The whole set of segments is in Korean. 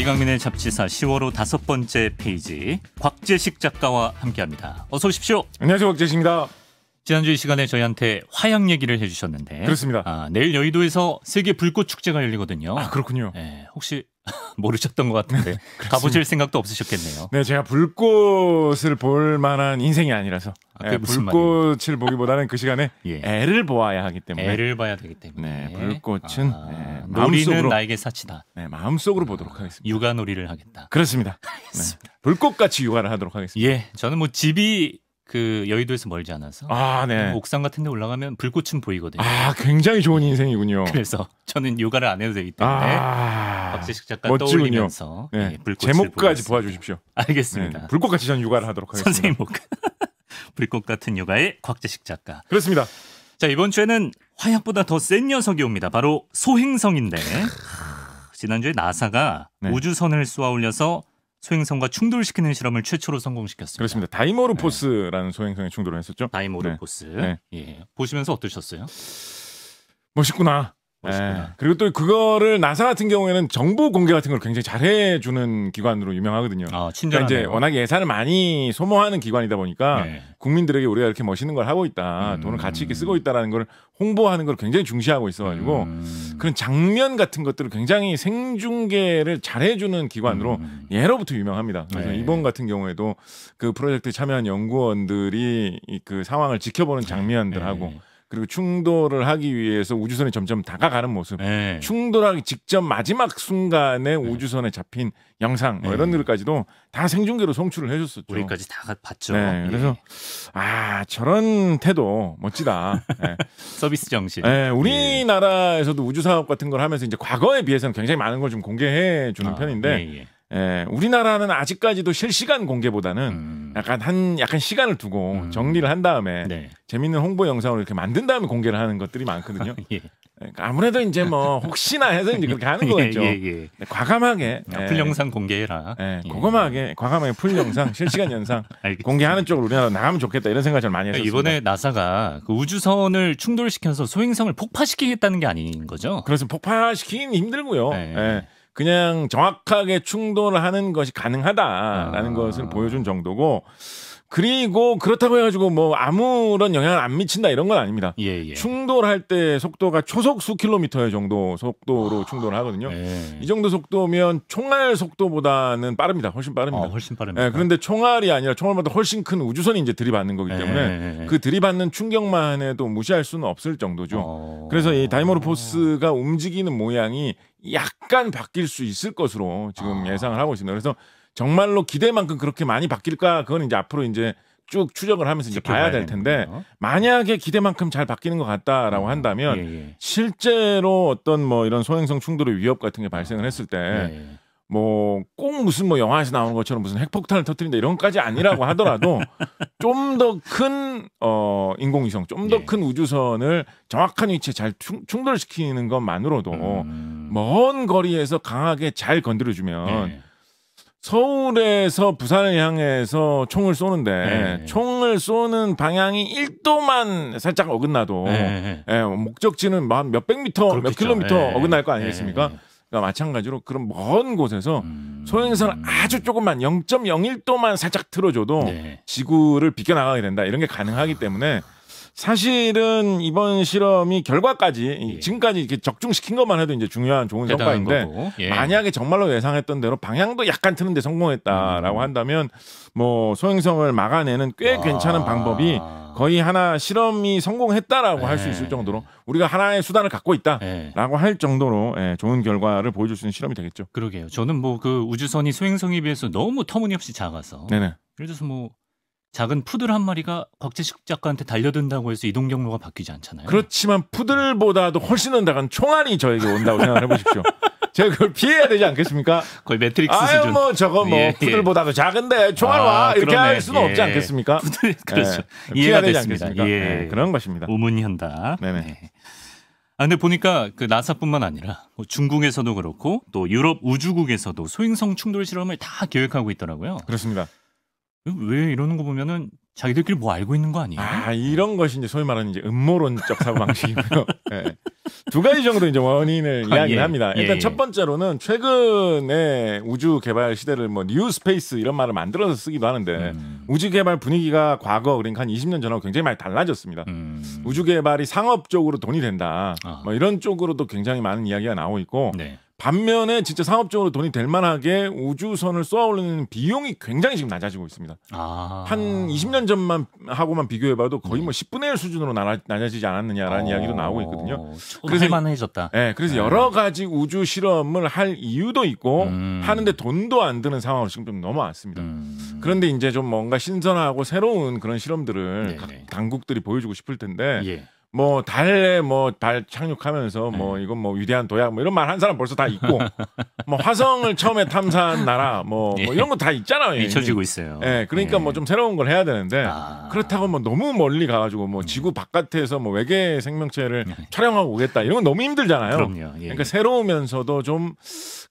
이강민의 잡지사 10월호 다섯 번째 페이지 곽재식 작가와 함께합니다. 어서 오십시오. 안녕하세요, 곽재식입니다. 지난주 이 시간에 저희한테 화양 얘기를 해주셨는데 그렇습니다. 아, 내일 여의도에서 세계 불꽃 축제가 열리거든요. 아 그렇군요. 네, 혹시 모르셨던 것 같은데 네, 가보실 생각도 없으셨겠네요. 네, 제가 불꽃을 볼 만한 인생이 아니라서 아, 네, 불꽃을 말이에요? 보기보다는 그 시간에 예. 애를 보아야 하기 때문에 애를 봐야 되기 때문에 네, 불꽃은 아, 네, 마음속으로 나에게 사치다. 네, 마음속으로 보도록 하겠습니다. 육아놀이를 하겠다. 그렇습니다. 네, 불꽃같이 육아를 하도록 하겠습니다. 예, 저는 뭐 집이 그 여의도에서 멀지 않아서 아, 네. 옥상 같은 데 올라가면 불꽃은 보이거든요. 아, 굉장히 좋은 인생이군요. 그래서 저는 요가를 안 해도 되기 아. 때문에 아, 박재식 작가 멋지군요. 떠올리면서 네. 예, 불꽃 제목까지 보아 주십시오. 알겠습니다. 네. 불꽃같이 전 요가를 하도록 하겠습니다. 선생님 목 불꽃 같은 요가의 곽재식 작가. 그렇습니다. 자, 이번 주에는 화약보다 더 센 녀석이 옵니다. 바로 소행성인데 지난주에 나사가 네. 우주선을 쏘아 올려서 소행성과 충돌시키는 실험을 최초로 성공시켰습니다. 그렇습니다. 다이모르포스라는 네. 소행성에 충돌을 했었죠. 다이모르포스. 네. 네. 예. 보시면서 어떠셨어요? 멋있구나. 예. 그리고 또 그거를 나사 같은 경우에는 정보 공개 같은 걸 굉장히 잘해주는 기관으로 유명하거든요. 아, 친 그러니까 이제 워낙 예산을 많이 소모하는 기관이다 보니까 네. 국민들에게 우리가 이렇게 멋있는 걸 하고 있다, 음. 돈을 가치 있게 쓰고 있다라는 걸 홍보하는 걸 굉장히 중시하고 있어가지고 음. 그런 장면 같은 것들을 굉장히 생중계를 잘해주는 기관으로 음. 예로부터 유명합니다. 그래서 네. 이번 같은 경우에도 그 프로젝트 참여한 연구원들이 그 상황을 지켜보는 네. 장면들하고. 네. 그리고 충돌을 하기 위해서 우주선이 점점 다가가는 모습, 네. 충돌하기 직전 마지막 순간에 네. 우주선에 잡힌 영상 뭐 네. 이런 것까지도다 생중계로 송출을 해줬었죠. 우리까지 다 봤죠. 네, 예. 그래서 아 저런 태도 멋지다. 네. 서비스 정신. 네, 예. 우리나라에서도 우주 사업 같은 걸 하면서 이제 과거에 비해서는 굉장히 많은 걸 좀 공개해 주는 아, 편인데. 예, 예, 우리나라는 아직까지도 실시간 공개보다는 음. 약간 한 약간 시간을 두고 음. 정리를 한 다음에 네. 재밌는 홍보 영상을 이렇게 만든 다음에 공개를 하는 것들이 많거든요. 예. 예 그러니까 아무래도 이제 뭐 혹시나 해서 이제 그렇게 하는 예, 거겠죠. 예, 예, 네, 과감하게 야, 아, 예. 풀 영상 공개해라. 예, 과감하게 과감하게 풀 영상, 실시간 영상 공개하는 쪽으로 우리나라 나가면 좋겠다 이런 생각을 많이 했어요. 이번에 나사가 그 우주선을 충돌시켜서 소행성을 폭파시키겠다는 게 아닌 거죠? 그래서 폭파시키긴 힘들고요. 네. 예. 그냥 정확하게 충돌 하는 것이 가능하다라는 아. 것을 보여준 정도고 그리고 그렇다고 해가지고 뭐 아무런 영향을 안 미친다 이런 건 아닙니다. 예, 예. 충돌할 때 속도가 초속 수 킬로미터 정도 속도로 아, 충돌을 하거든요. 예. 이 정도 속도면 총알 속도보다는 빠릅니다. 훨씬 빠릅니다. 어, 훨씬 빠릅니다. 예, 그런데 총알이 아니라 총알보다 훨씬 큰 우주선이 이제 들이받는 거기 예, 때문에 예, 그 들이받는 충격만 해도 무시할 수는 없을 정도죠. 어, 그래서 이 다이모르포스가 움직이는 모양이 약간 바뀔 수 있을 것으로 지금 아, 예상을 하고 있습니다. 그래서 정말로 기대만큼 그렇게 많이 바뀔까 그건 이제 앞으로 이제 쭉 추적을 하면서 이제 봐야 될 텐데 만약에 기대만큼 잘 바뀌는 것 같다라고 어, 한다면 예, 예. 실제로 어떤 뭐 이런 소행성 충돌의 위협 같은 게 발생을 했을 때 예, 예. 뭐꼭 무슨 뭐 영화에서 나오는 것처럼 무슨 핵폭탄을 터뜨린다 이런까지 아니라고 하더라도 좀 더 큰 어 인공위성, 좀 더큰 예. 우주선을 정확한 위치에 잘 충, 충돌시키는 것만으로도 음... 먼 거리에서 강하게 잘 건드려주면 서울에서 부산을 향해서 총을 쏘는데 네. 총을 쏘는 방향이 1도만 살짝 어긋나도 네. 예, 목적지는 한 몇백 미터, 그렇겠죠. 몇 킬로미터 네. 어긋날 거 아니겠습니까? 네. 그러니까 마찬가지로 그런 먼 곳에서 음... 소행선을 아주 조금만 0.01도만 살짝 틀어줘도 네. 지구를 비껴나가게 된다 이런 게 가능하기 때문에 사실은 이번 실험이 결과까지 예. 지금까지 이렇게 적중시킨 것만 해도 이제 중요한 좋은 성과인데 예. 만약에 정말로 예상했던 대로 방향도 약간 트는데 성공했다라고 음. 한다면 뭐 소행성을 막아내는 꽤 와. 괜찮은 방법이 거의 하나 실험이 성공했다라고 네. 할수 예. 있을 정도로 우리가 하나의 수단을 갖고 있다라고 네. 할 정도로 예, 좋은 결과를 보여줄 수 있는 실험이 되겠죠. 그러게요. 저는 뭐 그 우주선이 소행성에 비해서 너무 터무니없이 작아서 네네. 예를 들어서 뭐 작은 푸들 한 마리가 곽재식 작가한테 달려든다고 해서 이동 경로가 바뀌지 않잖아요. 그렇지만 푸들보다도 훨씬 더 나간 총알이 저에게 온다고 생각해 보십시오. 제가 그걸 피해야 되지 않겠습니까? 거의 매트릭스 아유, 수준. 뭐 저거 뭐 예, 예. 푸들보다도 작은데 총알 아, 와 이렇게 그러네. 할 수는 예. 없지 않겠습니까? 푸들 예. 그렇죠. 예, 이해가 되지 됐습니다. 않겠습니까? 예. 네, 그런 것입니다. 우문현다. 네네. 네. 아, 근데 보니까 그 나사뿐만 아니라 뭐 중국에서도 그렇고 또 유럽 우주국에서도 소행성 충돌 실험을 다 계획하고 있더라고요. 그렇습니다. 왜 이러는 거 보면은 자기들끼리 뭐 알고 있는 거 아니에요? 아 이런 것이 이제 소위 말하는 이제 음모론적 사고 방식이고요. 네. 예. 두 가지 정도 이제 원인을 아, 이야기합니다. 예. 예, 일단 예. 첫 번째로는 최근에 우주 개발 시대를 뭐 뉴스페이스 이런 말을 만들어서 쓰기도 하는데 음. 우주 개발 분위기가 과거 그러니까 한 20년 전하고 굉장히 많이 달라졌습니다. 음. 우주 개발이 상업적으로 돈이 된다. 아. 뭐 이런 쪽으로도 굉장히 많은 이야기가 나오고 있고 네. 반면에 진짜 상업적으로 돈이 될 만하게 우주선을 쏘아 올리는 비용이 굉장히 지금 낮아지고 있습니다. 아. 한 20년 전만 하고만 비교해봐도 거의 뭐 10분의 1 수준으로 낮아지지 않았느냐라는 어. 이야기도 나오고 있거든요. 그래서 만해졌다. 네, 예, 그래서 네. 여러 가지 우주 실험을 할 이유도 있고 음. 하는데 돈도 안 드는 상황으로 지금 좀 넘어왔습니다. 음. 그런데 이제 좀 뭔가 신선하고 새로운 그런 실험들을 네, 각 네. 당국들이 보여주고 싶을 텐데. 예. 뭐 달에 뭐 달 착륙하면서 네. 뭐 이건 뭐 위대한 도약 뭐 이런 말 한 사람 벌써 다 있고 뭐 화성을 처음에 탐사한 나라 뭐, 뭐 예. 뭐 이런 거 다 있잖아요. 잊혀지고 있어요. 예. 그러니까 뭐 예. 뭐좀 새로운 걸 해야 되는데 아. 그렇다고 뭐 너무 멀리 가 가지고 뭐 음. 지구 바깥에서 뭐 외계 생명체를 네. 촬영하고 오겠다 이런 건 너무 힘들잖아요. 그럼요. 예. 그러니까 새로우면서도 좀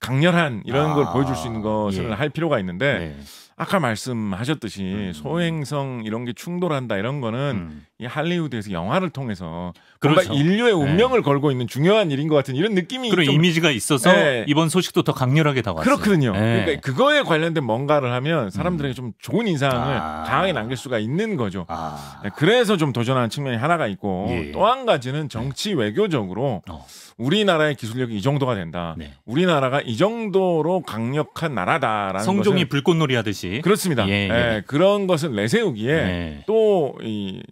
강렬한 이런 아. 걸 보여줄 수 있는 것을 예. 할 필요가 있는데 네. 아까 말씀하셨듯이 음. 소행성 이런 게 충돌한다 이런 거는 음. 이 할리우드에서 영화를 통해서 그렇죠. 인류의 네. 운명을 네. 걸고 있는 중요한 일인 것 같은 이런 느낌이 그런 이미지가 있어서 네. 이번 소식도 더 강렬하게 다가왔어요. 그렇거든요. 네. 그러니까 그거에 관련된 뭔가를 하면 사람들에게 음. 좀 좋은 인상을 아. 강하게 남길 수가 있는 거죠. 아. 네, 그래서 좀 도전하는 측면이 하나가 있고 예. 또한 가지는 정치 네. 외교적으로 어. 우리나라의 기술력이 이 정도가 된다. 우리나라가 이 정도로 강력한 나라다라는 성종이 불꽃놀이 하듯이 그렇습니다. 예, 예. 그런 것을 내세우기에 또이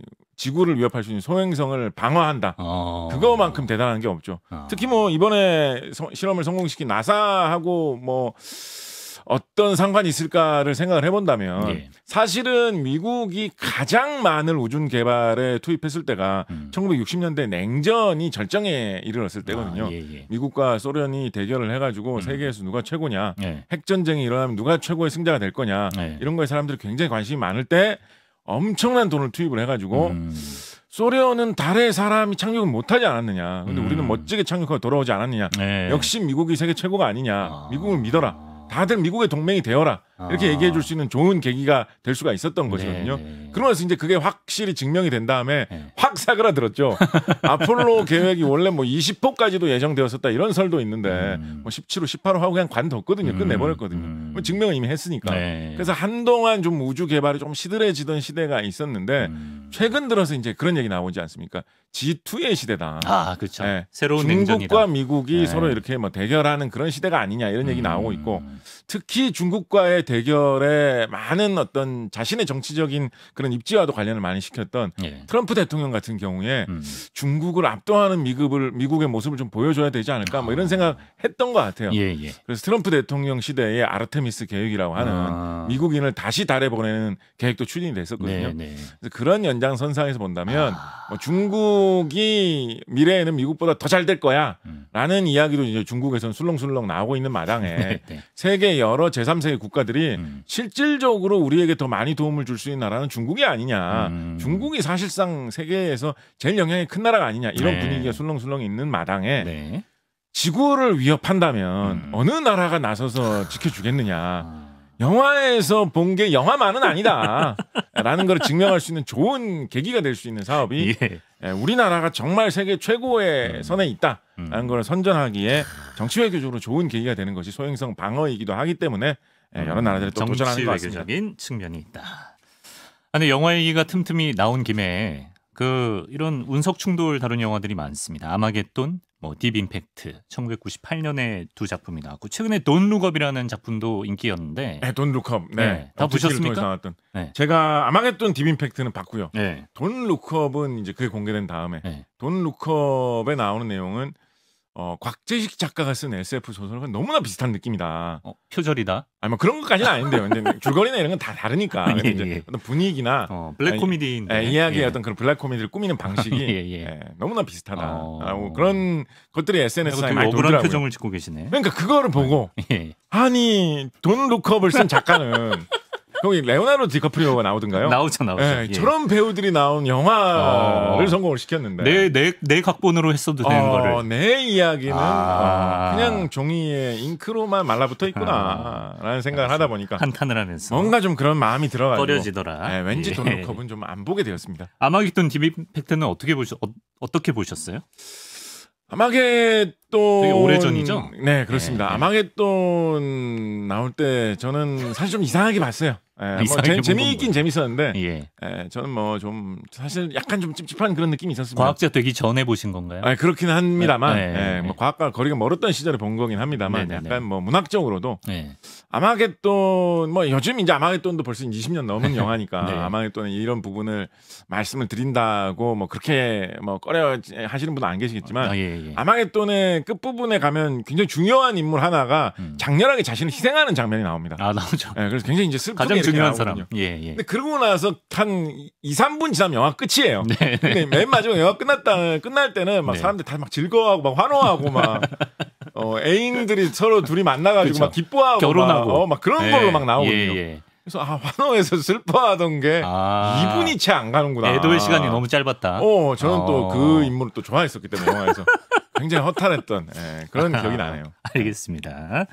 지구를 위협할 수 있는 소행성을 방어한다. 어... 그거만큼 대단한 게 없죠. 어... 특히 뭐 이번에 서, 실험을 성공시킨 나사하고 뭐 어떤 상관이 있을까를 생각을 해본다면 예. 사실은 미국이 가장 많은 우주 개발에 투입했을 때가 음. 1960년대 냉전이 절정에 이르렀을 때거든요. 아, 예, 예. 미국과 소련이 대결을 해가지고 음. 세계에서 누가 최고냐, 예. 핵전쟁이 일어나면 누가 최고의 승자가 될 거냐 예. 이런 거에 사람들이 굉장히 관심이 많을 때 엄청난 돈을 투입을 해가지고 음. 소련은 달에 사람이 착륙을 못하지 않았느냐. 근데 음. 우리는 멋지게 착륙하고 돌아오지 않았느냐. 네. 역시 미국이 세계 최고가 아니냐. 아. 미국을 믿어라. 다들 미국의 동맹이 되어라. 이렇게 아. 얘기해 줄 수 있는 좋은 계기가 될 수가 있었던 것이거든요. 네, 네, 네. 그러면서 이제 그게 확실히 증명이 된 다음에 네. 확 사그라들었죠. 아폴로 계획이 원래 뭐 20호까지도 예정되었었다 이런 설도 있는데 음. 뭐 17호, 18호 하고 그냥 관뒀거든요. 음, 끝내버렸거든요. 음. 증명을 이미 했으니까. 네. 그래서 한동안 좀 우주 개발이 좀 시들해지던 시대가 있었는데 음. 최근 들어서 이제 그런 얘기 나오지 않습니까? G2의 시대다. 아, 그렇죠. 네. 새로운 중국과 냉전이다. 미국이 서로 이렇게 뭐 대결하는 그런 시대가 아니냐 이런 얘기 음. 나오고 있고 특히 중국과의 대결에 많은 어떤 자신의 정치적인 그런 입지와도 관련을 많이 시켰던 예. 트럼프 대통령 같은 경우에 음. 중국을 압도하는 미국을 미국의 모습을 좀 보여줘야 되지 않을까 뭐 이런 아. 생각했던 것 같아요. 예, 예. 그래서 트럼프 대통령 시대의 아르테미스 계획이라고 하는 아. 미국인을 다시 달에 보내는 계획도 추진이 됐었거든요. 네, 네. 그래서 그런 연장선상에서 본다면 아. 뭐 중국이 미래에는 미국보다 더 잘 될 거야라는 음. 이야기도 이제 중국에서는 술렁술렁 나오고 있는 마당에 네, 네. 세계 여러 제3세계 국가들이 나라들이 음. 실질적으로 우리에게 더 많이 도움을 줄 수 있는 나라는 중국이 아니냐. 음. 중국이 사실상 세계에서 제일 영향이 큰 나라가 아니냐. 이런 네. 분위기가 술렁술렁 있는 마당에 네. 지구를 위협한다면 음. 어느 나라가 나서서 아. 지켜주겠느냐. 아. 영화에서 본 게 영화만은 아니다. 라는 걸 증명할 수 있는 좋은 계기가 될 수 있는 사업이 예. 예. 우리나라가 정말 세계 최고의 음. 선에 있다라는 음. 걸 선전하기에 정치 외교적으로 좋은 계기가 되는 것이 소행성 방어이기도 하기 때문에 예, 여러 나라들이 또 도전하는 것 같습니다. 외교적인 측면이 있다. 아니 영화 얘기가 틈틈이 나온 김에 그 이런 운석 충돌 다룬 영화들이 많습니다. 아마겟돈, 뭐 딥임팩트, 1998년에 두 작품이 나왔고 최근에 돈 룩업이라는 작품도 인기였는데. 네, 돈 룩업. 네. 네. 다 어, 보셨습니까? 네. 제가 아마겟돈 딥임팩트는 봤고요. 네. 돈 룩업은 이제 그게 공개된 다음에 네. 돈 룩업에 나오는 내용은 어, 곽재식 작가가 쓴 SF 소설과 너무나 비슷한 느낌이다. 어, 표절이다. 아니 뭐 그런 것까지는 아닌데요. 근데 줄거리나 이런 건 다 다르니까. 예, 이제 예. 어떤 분위기나 어, 블랙 코미디 예, 이야기의 어떤 예. 그런 블랙 코미디를 꾸미는 방식이 예, 예. 너무나 비슷하다. 어... 그런 것들이 SNS에 많이 억울한 표정을 짓고 계시네. 그러니까 그거를 보고 아니 돈 루컵을 쓴 작가는 형이 레오나르도 디카프리오가 나오던가요? 나오죠, 나오죠. 네, 예. 저런 배우들이 나온 영화를 어. 아. 성공을 시켰는데 내내내 각본으로 했어도 되는 어, 거를 내 이야기는 아. 어, 그냥 종이에 잉크로만 말라붙어 있구나라는 아. 생각을 그렇죠. 하다 보니까 한탄을 하면서 뭔가 좀 그런 마음이 들어가지고 꺼려지더라. 네, 왠지 예. 돈로컵은 좀 안 보게 되었습니다. 아마겟돈 디비 팩트는 어떻게 보셨 어, 어떻게 보셨어요? 아마겟 망했돈 되게 오래전이죠? 네 그렇습니다. 네, 네. 망했돈 나올 때 저는 사실 좀 이상하게 봤어요. 예, 뭐 재, 재미있긴 재밌었는데 예. 예 저는 뭐 좀 사실 약간 좀 찝찝한 그런 느낌이 있었습니다. 과학자 되기 전에 보신 건가요? 아, 그렇긴 합니다만 네, 네, 예, 뭐 과학과 거리가 멀었던 시절에 본 거긴 합니다만 네, 네 약간 네. 뭐 문학적으로도 네. 아마겟돈 뭐 요즘 이제 아마겟돈도 벌써 20년 넘은 영화니까 아마겟돈의 이런 부분을 말씀을 드린다고 뭐 그렇게 뭐 꺼려 하시는 분은 안 계시겠지만 아, 예, 예. 마겟돈의 맨 끝부분에 가면 굉장히 중요한 인물 하나가 음. 장렬하게 자신을 희생하는 장면이 나옵니다. 아, 나오죠. 예, 그래서 굉장히 이제 슬프게 가장 중요한 나오거든요. 사람. 예, 예. 근데 그러고 나서 한 2, 3분 지나면 영화 끝이에요. 네. 네. 근데 맨 마지막 영화 끝났다 끝날 때는 막 네. 사람들 다막 즐거워하고 막 환호하고 막 어, 애인들이 서로 둘이 만나 가지고 막 기뻐하고 결혼하고 막, 어, 막 그런 네. 걸로 막 나오거든요. 예, 예. 그래서 아 환호에서 슬퍼하던 게 아, 2분이 채 안 가는구나. 애도의 시간이 너무 짧았다. 어, 저는 어. 또그 인물을 또 좋아했었기 때문에 영화에서 굉장히 허탈했던 예, 그런 기억이 아, 나네요. 알겠습니다.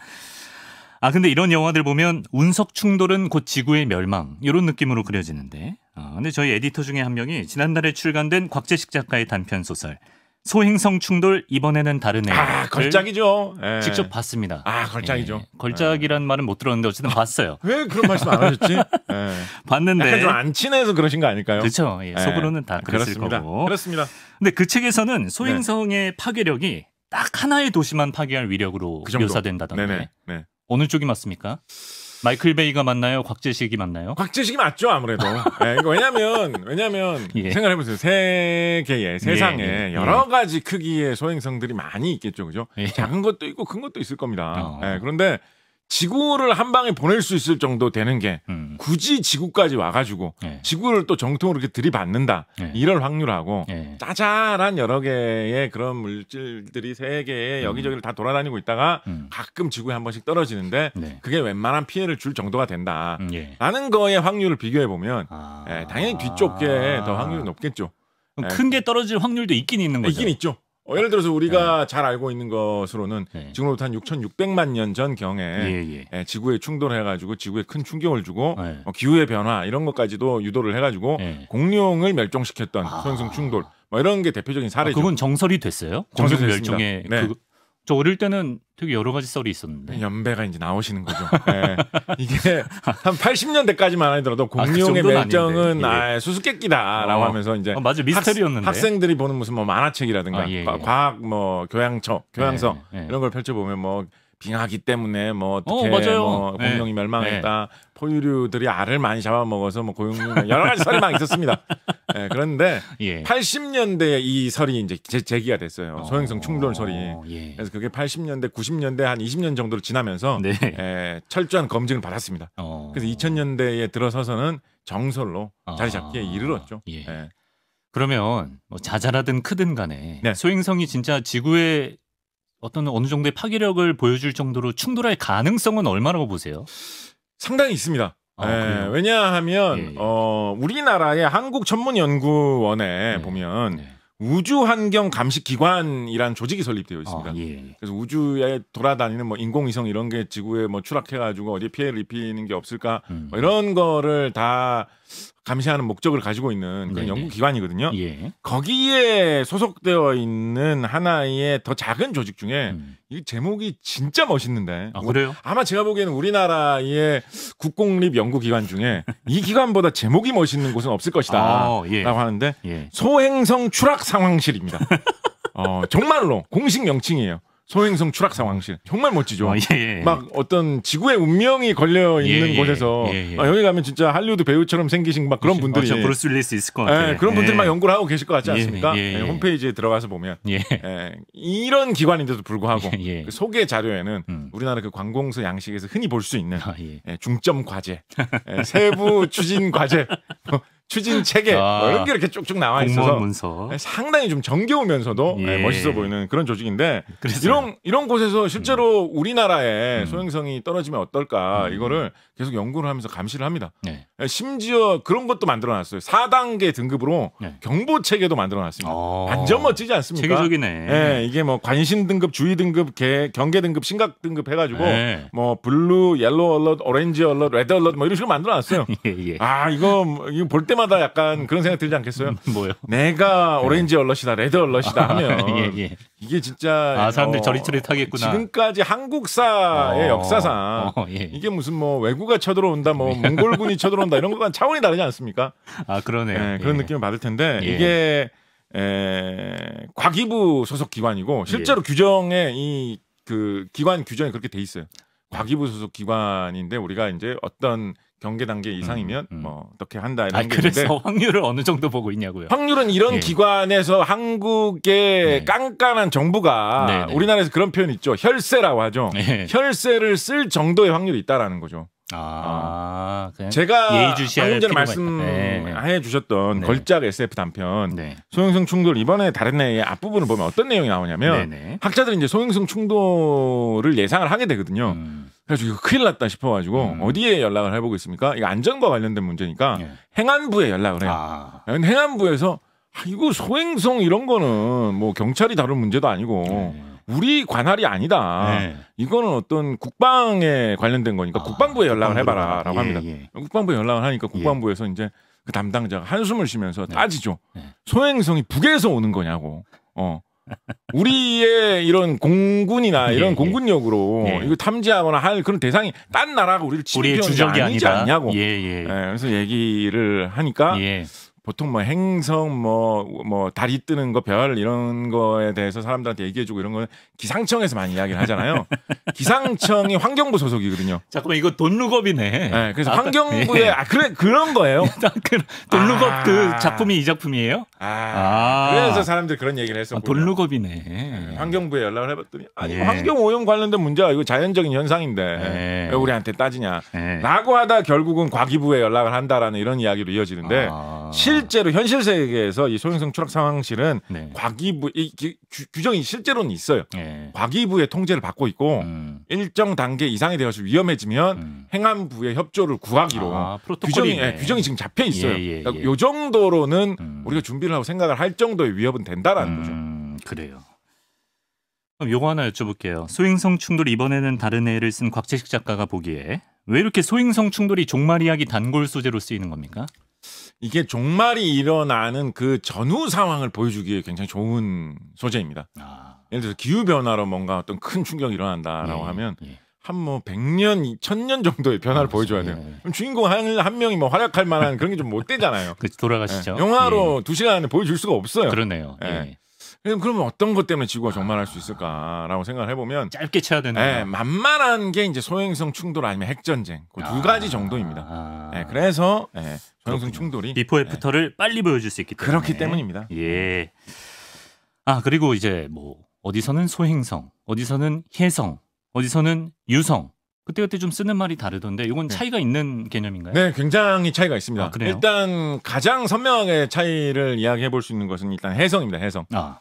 아 근데 이런 영화들 보면 운석 충돌은 곧 지구의 멸망 이런 느낌으로 그려지는데 아, 근데 저희 에디터 중에 한 명이 지난달에 출간된 곽재식 작가의 단편 소설 소행성 충돌 이번에는 다르네요. 아 걸작이죠. 예. 직접 봤습니다. 아 걸작이죠. 예. 걸작이란 라 말은 못 들었는데 어쨌든 봤어요. 왜 그런 말씀 안 하셨지? 예. 봤는데 약간 좀안 친해서 그러신 거 아닐까요? 그렇죠. 예, 예. 속으로는 다 그랬을 그렇습니다. 거고. 그렇습니다. 근데 그 책에서는 소행성의 네. 파괴력이 딱 하나의 도시만 파괴할 위력으로 그 묘사된다던데 네네. 네. 어느 쪽이 맞습니까? 마이클 베이가 맞나요? 곽재식이 맞나요? 곽재식이 맞죠 아무래도. 네, 이거 왜냐면 왜냐면 예. 생각해 보세요. 세계에 예, 세상에 예, 예, 여러 가지 크기의 소행성들이 많이 있겠죠, 그죠? 예. 작은 것도 있고 큰 것도 있을 겁니다. 어. 네, 그런데 지구를 한 방에 보낼 수 있을 정도 되는 게 음. 굳이 지구까지 와가지고 네. 지구를 또 정통으로 이렇게 들이받는다 네. 예. 이럴 확률하고 네. 예. 짜잘한 여러 개의 그런 물질들이 세계에 음. 여기저기를 다 돌아다니고 있다가 음. 가끔 지구에 한 번씩 떨어지는데 네. 그게 웬만한 피해를 줄 정도가 된다 음, 라는 거의 확률을 비교해 보면 아. 예, 당연히 뒤쪽 게 더 확률이 높겠죠. 큰 게 떨어질 확률도 있긴 있는 거죠. 있긴 있죠. 어, 예를 들어서 우리가 네. 잘 알고 있는 것으로는 네. 지금부터한 6,600만 년 전 경에 예, 예. 예, 지구에 충돌해가지고 지구에 큰 충격을 주고 네. 어, 기후의 변화 이런 것까지도 유도를 해가지고 네. 공룡을 멸종시켰던 소행성 아. 충돌 뭐 이런 게 대표적인 아, 사례죠. 아, 그건 정설이 됐어요? 공룡 멸종의 네. 그저 어릴 때는 되게 여러 가지 썰이 있었는데 연배가 이제 나오시는 거죠. 네. 이게 한 80년대까지만 하더라도 공룡의 아, 그 멸정은 예. 아, 수수께끼다라고 어. 하면서 이제 어, 맞아 미스터리였는데 학, 생들이 보는 무슨 뭐 만화책이라든가 아, 예, 예. 과학 뭐 교양처 교양서 네, 네. 이런 걸 펼쳐보면 뭐 빙하기 때문에 뭐 어, 어떻게 어, 뭐 네. 공룡이 네. 멸망했다 네. 포유류들이 알을 많이 잡아먹어서 뭐고용 뭐 여러 가지 설이 막 있었습니다. 네, 그런데 예. 80년대에 이 설이 이제 제, 기가 됐어요. 어, 소형성 충돌 설이. 예. 그래서 그게 80년대, 90년대 한 20년 정도를 지나면서 네. 에, 예, 철저한 검증을 받았습니다. 어. 그래서 2000년대에 들어서서는 정설로 아, 자리 잡기에 아. 이르렀죠. 예. 예. 그러면 뭐 자잘하든 크든 간에 네. 소행성이 진짜 지구에 어떤 어느 정도의 파괴력을 보여줄 정도로 충돌할 가능성은 얼마라고 보세요? 상당히 있습니다. 아, 예, 왜냐하면 예, 예. 어, 우리나라의 한국 전문 연구원에 네. 보면 네. 우주 환경 감시 기관이란 조직이 설립되어 있습니다. 아, 예. 그래서 우주에 돌아다니는 뭐 인공위성 이런 게 지구에 뭐 추락해가지고 어디 피해를 입히는 게 없을까 음. 뭐 이런 거를 다 감시하는 목적을 가지고 있는 그런 연구 기관이거든요. 예. 거기에 소속되어 있는 하나의 더 작은 조직 중에 음. 이 제목이 진짜 멋있는데. 아, 그래요? 뭐 아마 제가 보기에는 우리나라의 국공립 연구 기관 중에 이 기관보다 제목이 멋있는 곳은 없을 것이다라고 아, 예. 하는데 예. 소행성 추락 상황실입니다. 어, 정말로 공식 명칭이에요. 소행성 추락 상황실 정말 멋지죠. 어, 예, 예. 예. 막 어떤 지구의 운명이 걸려 있는 예, 예 곳에서 예, 아, 여기 가면 진짜 할리우드 배우처럼 생기신 막 그런 분들이 어, 브루스 릴리스 있을 것 같아요. 그런 분들이 막 연구를 하고 계실 것 같지 않습니까? 예, 홈페이지에 들어가서 보면 예. 이런 기관인데도 불구하고 그 소개 자료에는 음. 우리나라 그 관공서 양식에서 흔히 볼 수 있는 아, 중점 과제, 세부 추진 과제. 뭐 추진 체계 뭐 아. 뭐 이런 게 이렇게 쭉쭉 나와 있어서 문서. 네, 상당히 좀 정겨우면서도 네, 예. 멋있어 보이는 그런 조직인데 그래서. 이런 이런 곳에서 실제로 음. 우리나라의 음. 소행성이 떨어지면 어떨까 음. 이거를 계속 연구를 하면서 감시를 합니다. 네. 네 심지어 그런 것도 만들어놨어요. 4단계 등급으로 네. 경보 체계도 만들어놨습니다. 오. 아, 완전 멋지지 않습니까? 체계적이네. 네, 이게 뭐 관심 등급, 주의 등급, 개, 경계 등급, 심각 등급 해가지고 네. 뭐 블루, 옐로우 얼럿, 오렌지 얼럿, 레드 얼럿 뭐 이런 식으로 만들어놨어요. 예, 예. 아 이거 뭐, 이거 볼 때. 때마다 약간 그런 생각 들지 않겠어요? 음, 뭐요? 내가 오렌지 얼럿이다, 레드 얼럿이다 아, 하면 예, 예. 이게 진짜 아 사람들 어, 저릿저릿하겠구나. 지금까지 한국사의 어, 역사상 어, 예. 이게 무슨 뭐 외국가 쳐들어온다, 뭐 예. 몽골군이 쳐들어온다 이런 것과는 차원이 다르지 않습니까? 아 그러네요. 네, 예, 그런 예. 느낌을 받을 텐데 이게 에, 과기부 소속 기관이고 실제로 규정에 이 그 기관 규정이 그렇게 돼 있어요. 과기부 소속 기관인데 우리가 이제 어떤 경계 단계 음, 이상이면 음, 음. 뭐 어떻게 한다 이런 아니, 게 그래서 확률을 어느 정도 보고 있냐고요. 확률은 이런 예. 기관에서 한국의 네. 깐깐한 정부가 네, 네. 우리나라에서 그런 표현 있죠. 혈세라고 하죠. 네. 혈세를 쓸 정도의 확률이 있다라는 거죠. 아, 어. 제가 방금 전에 말씀해 네. 주셨던 네. 걸작 SF 단편 소형성 충돌 이번에 다른 애의 앞부분을 보면 어떤 내용이 나오냐면 학자들이 이제 소형성 충돌을 예상을 하게 되거든요. 음. 그래서 이거 큰일 났다 싶어가지고 음. 어디에 연락을 해보고 있습니까? 이거 안전과 관련된 문제니까 예. 행안부에 연락을 해요. 아. 행안부에서 아, 이거 소행성 이런 거는 뭐 경찰이 다룰 문제도 아니고 예, 예. 우리 관할이 아니다. 예. 이거는 어떤 국방에 관련된 거니까 아. 국방부에 연락을 해봐라라고 예, 합니다. 예. 국방부에 연락을 하니까 국방부에서 예. 이제 그 담당자가 한숨을 쉬면서 따지죠. 소행성이 북에서 오는 거냐고. 어. 우리의 이런 공군이나 예, 이런 예, 공군력으로 예. 이거 탐지하거나 할 그런 대상이 딴 나라가 우리를 침입해 온게 아니지 아니다. 않냐고. 예, 예. 예, 그래서 얘기를 하니까 예. 보통 뭐 행성 뭐뭐 뭐 달이 뜨는 거 별 이런 거에 대해서 사람들한테 얘기해주고 이런 거는 기상청에서 많이 이야기를 하잖아요. 기상청이 환경부 소속이거든요. 잠깐만 이거 돈루겁이네. 네, 그래서 아 네. 환경부에 예. 아 그래 그런 거예요. 돈루겁 아, 그, 그 아. 작품이 이 작품이에요? 아, 아 그래서 사람들 그런 얘기를 했어 아, 돈루겁이네. 네, 환경부에 연락을 해봤더니 아니 예. 환경 오염 관련된 문제야 이거 자연적인 현상인데 예. 왜 우리한테 따지냐? 예. 라고 하다 결국은 과기부에 연락을 한다라는 이런 이야기로 이어지는데 아. 실 실제로 현실 세계에서 이 소행성 추락 상황실은 네. 과기부 이, 기, 규정이 실제로는 있어요. 네. 과기부의 통제를 받고 있고 음. 일정 단계 이상이 되어서 위험해지면 음. 행안부의 협조를 구하기로 아, 규정이 예, 규정이 지금 잡혀 예, 있어요. 예, 그러니까 예, 그러니까 요 정도로는 음. 우리가 준비를 하고 생각을 할 정도의 위협은 된다라는 음, 거죠. 그래요. 그럼 요거 하나 여쭤볼게요. 소행성 충돌 이번에는 다른 애를 쓴 곽재식 작가가 보기에 왜 이렇게 소행성 충돌이 종말 이야기 단골 소재로 쓰이는 겁니까? 이게 종말이 일어나는 그 전후 상황을 보여주기에 굉장히 좋은 소재입니다. 아. 예를 들어서 기후 변화로 뭔가 어떤 큰 충격이 일어난다라고 예, 하면 예. 한뭐 100년, 1000년 정도의 변화를 아, 보여줘야 돼요. 예. 그럼 주인공 한, 한 명이 뭐 활약할 만한 그런 게 좀 못 되잖아요. 그 돌아가시죠. 예. 영화로 예. 2시간 안에 보여줄 수가 없어요. 그러네요. 예. 예. 그러면 어떤 것 때문에 지구가 정말 할수 있을까라고 생각을 해보면 짧게 쳐야 되는 예, 만만한 게 이제 소행성 충돌 아니면 핵전쟁 그두 아. 가지 정도입니다. 아. 예, 그래서 예, 소행성 충돌이 비포 예. 애프터를 빨리 보여줄 수 있기 때문에 그렇기 때문입니다. 예. 아 그리고 이제 뭐 어디서는 소행성, 어디서는 해성, 어디서는 유성 그때그때 좀 쓰는 말이 다르던데 이건 네. 차이가 있는 개념인가요? 네, 굉장히 차이가 있습니다. 아, 일단 가장 선명하게 차이를 이야기해 볼 수 있는 것은 일단 해성입니다. 해성. 아.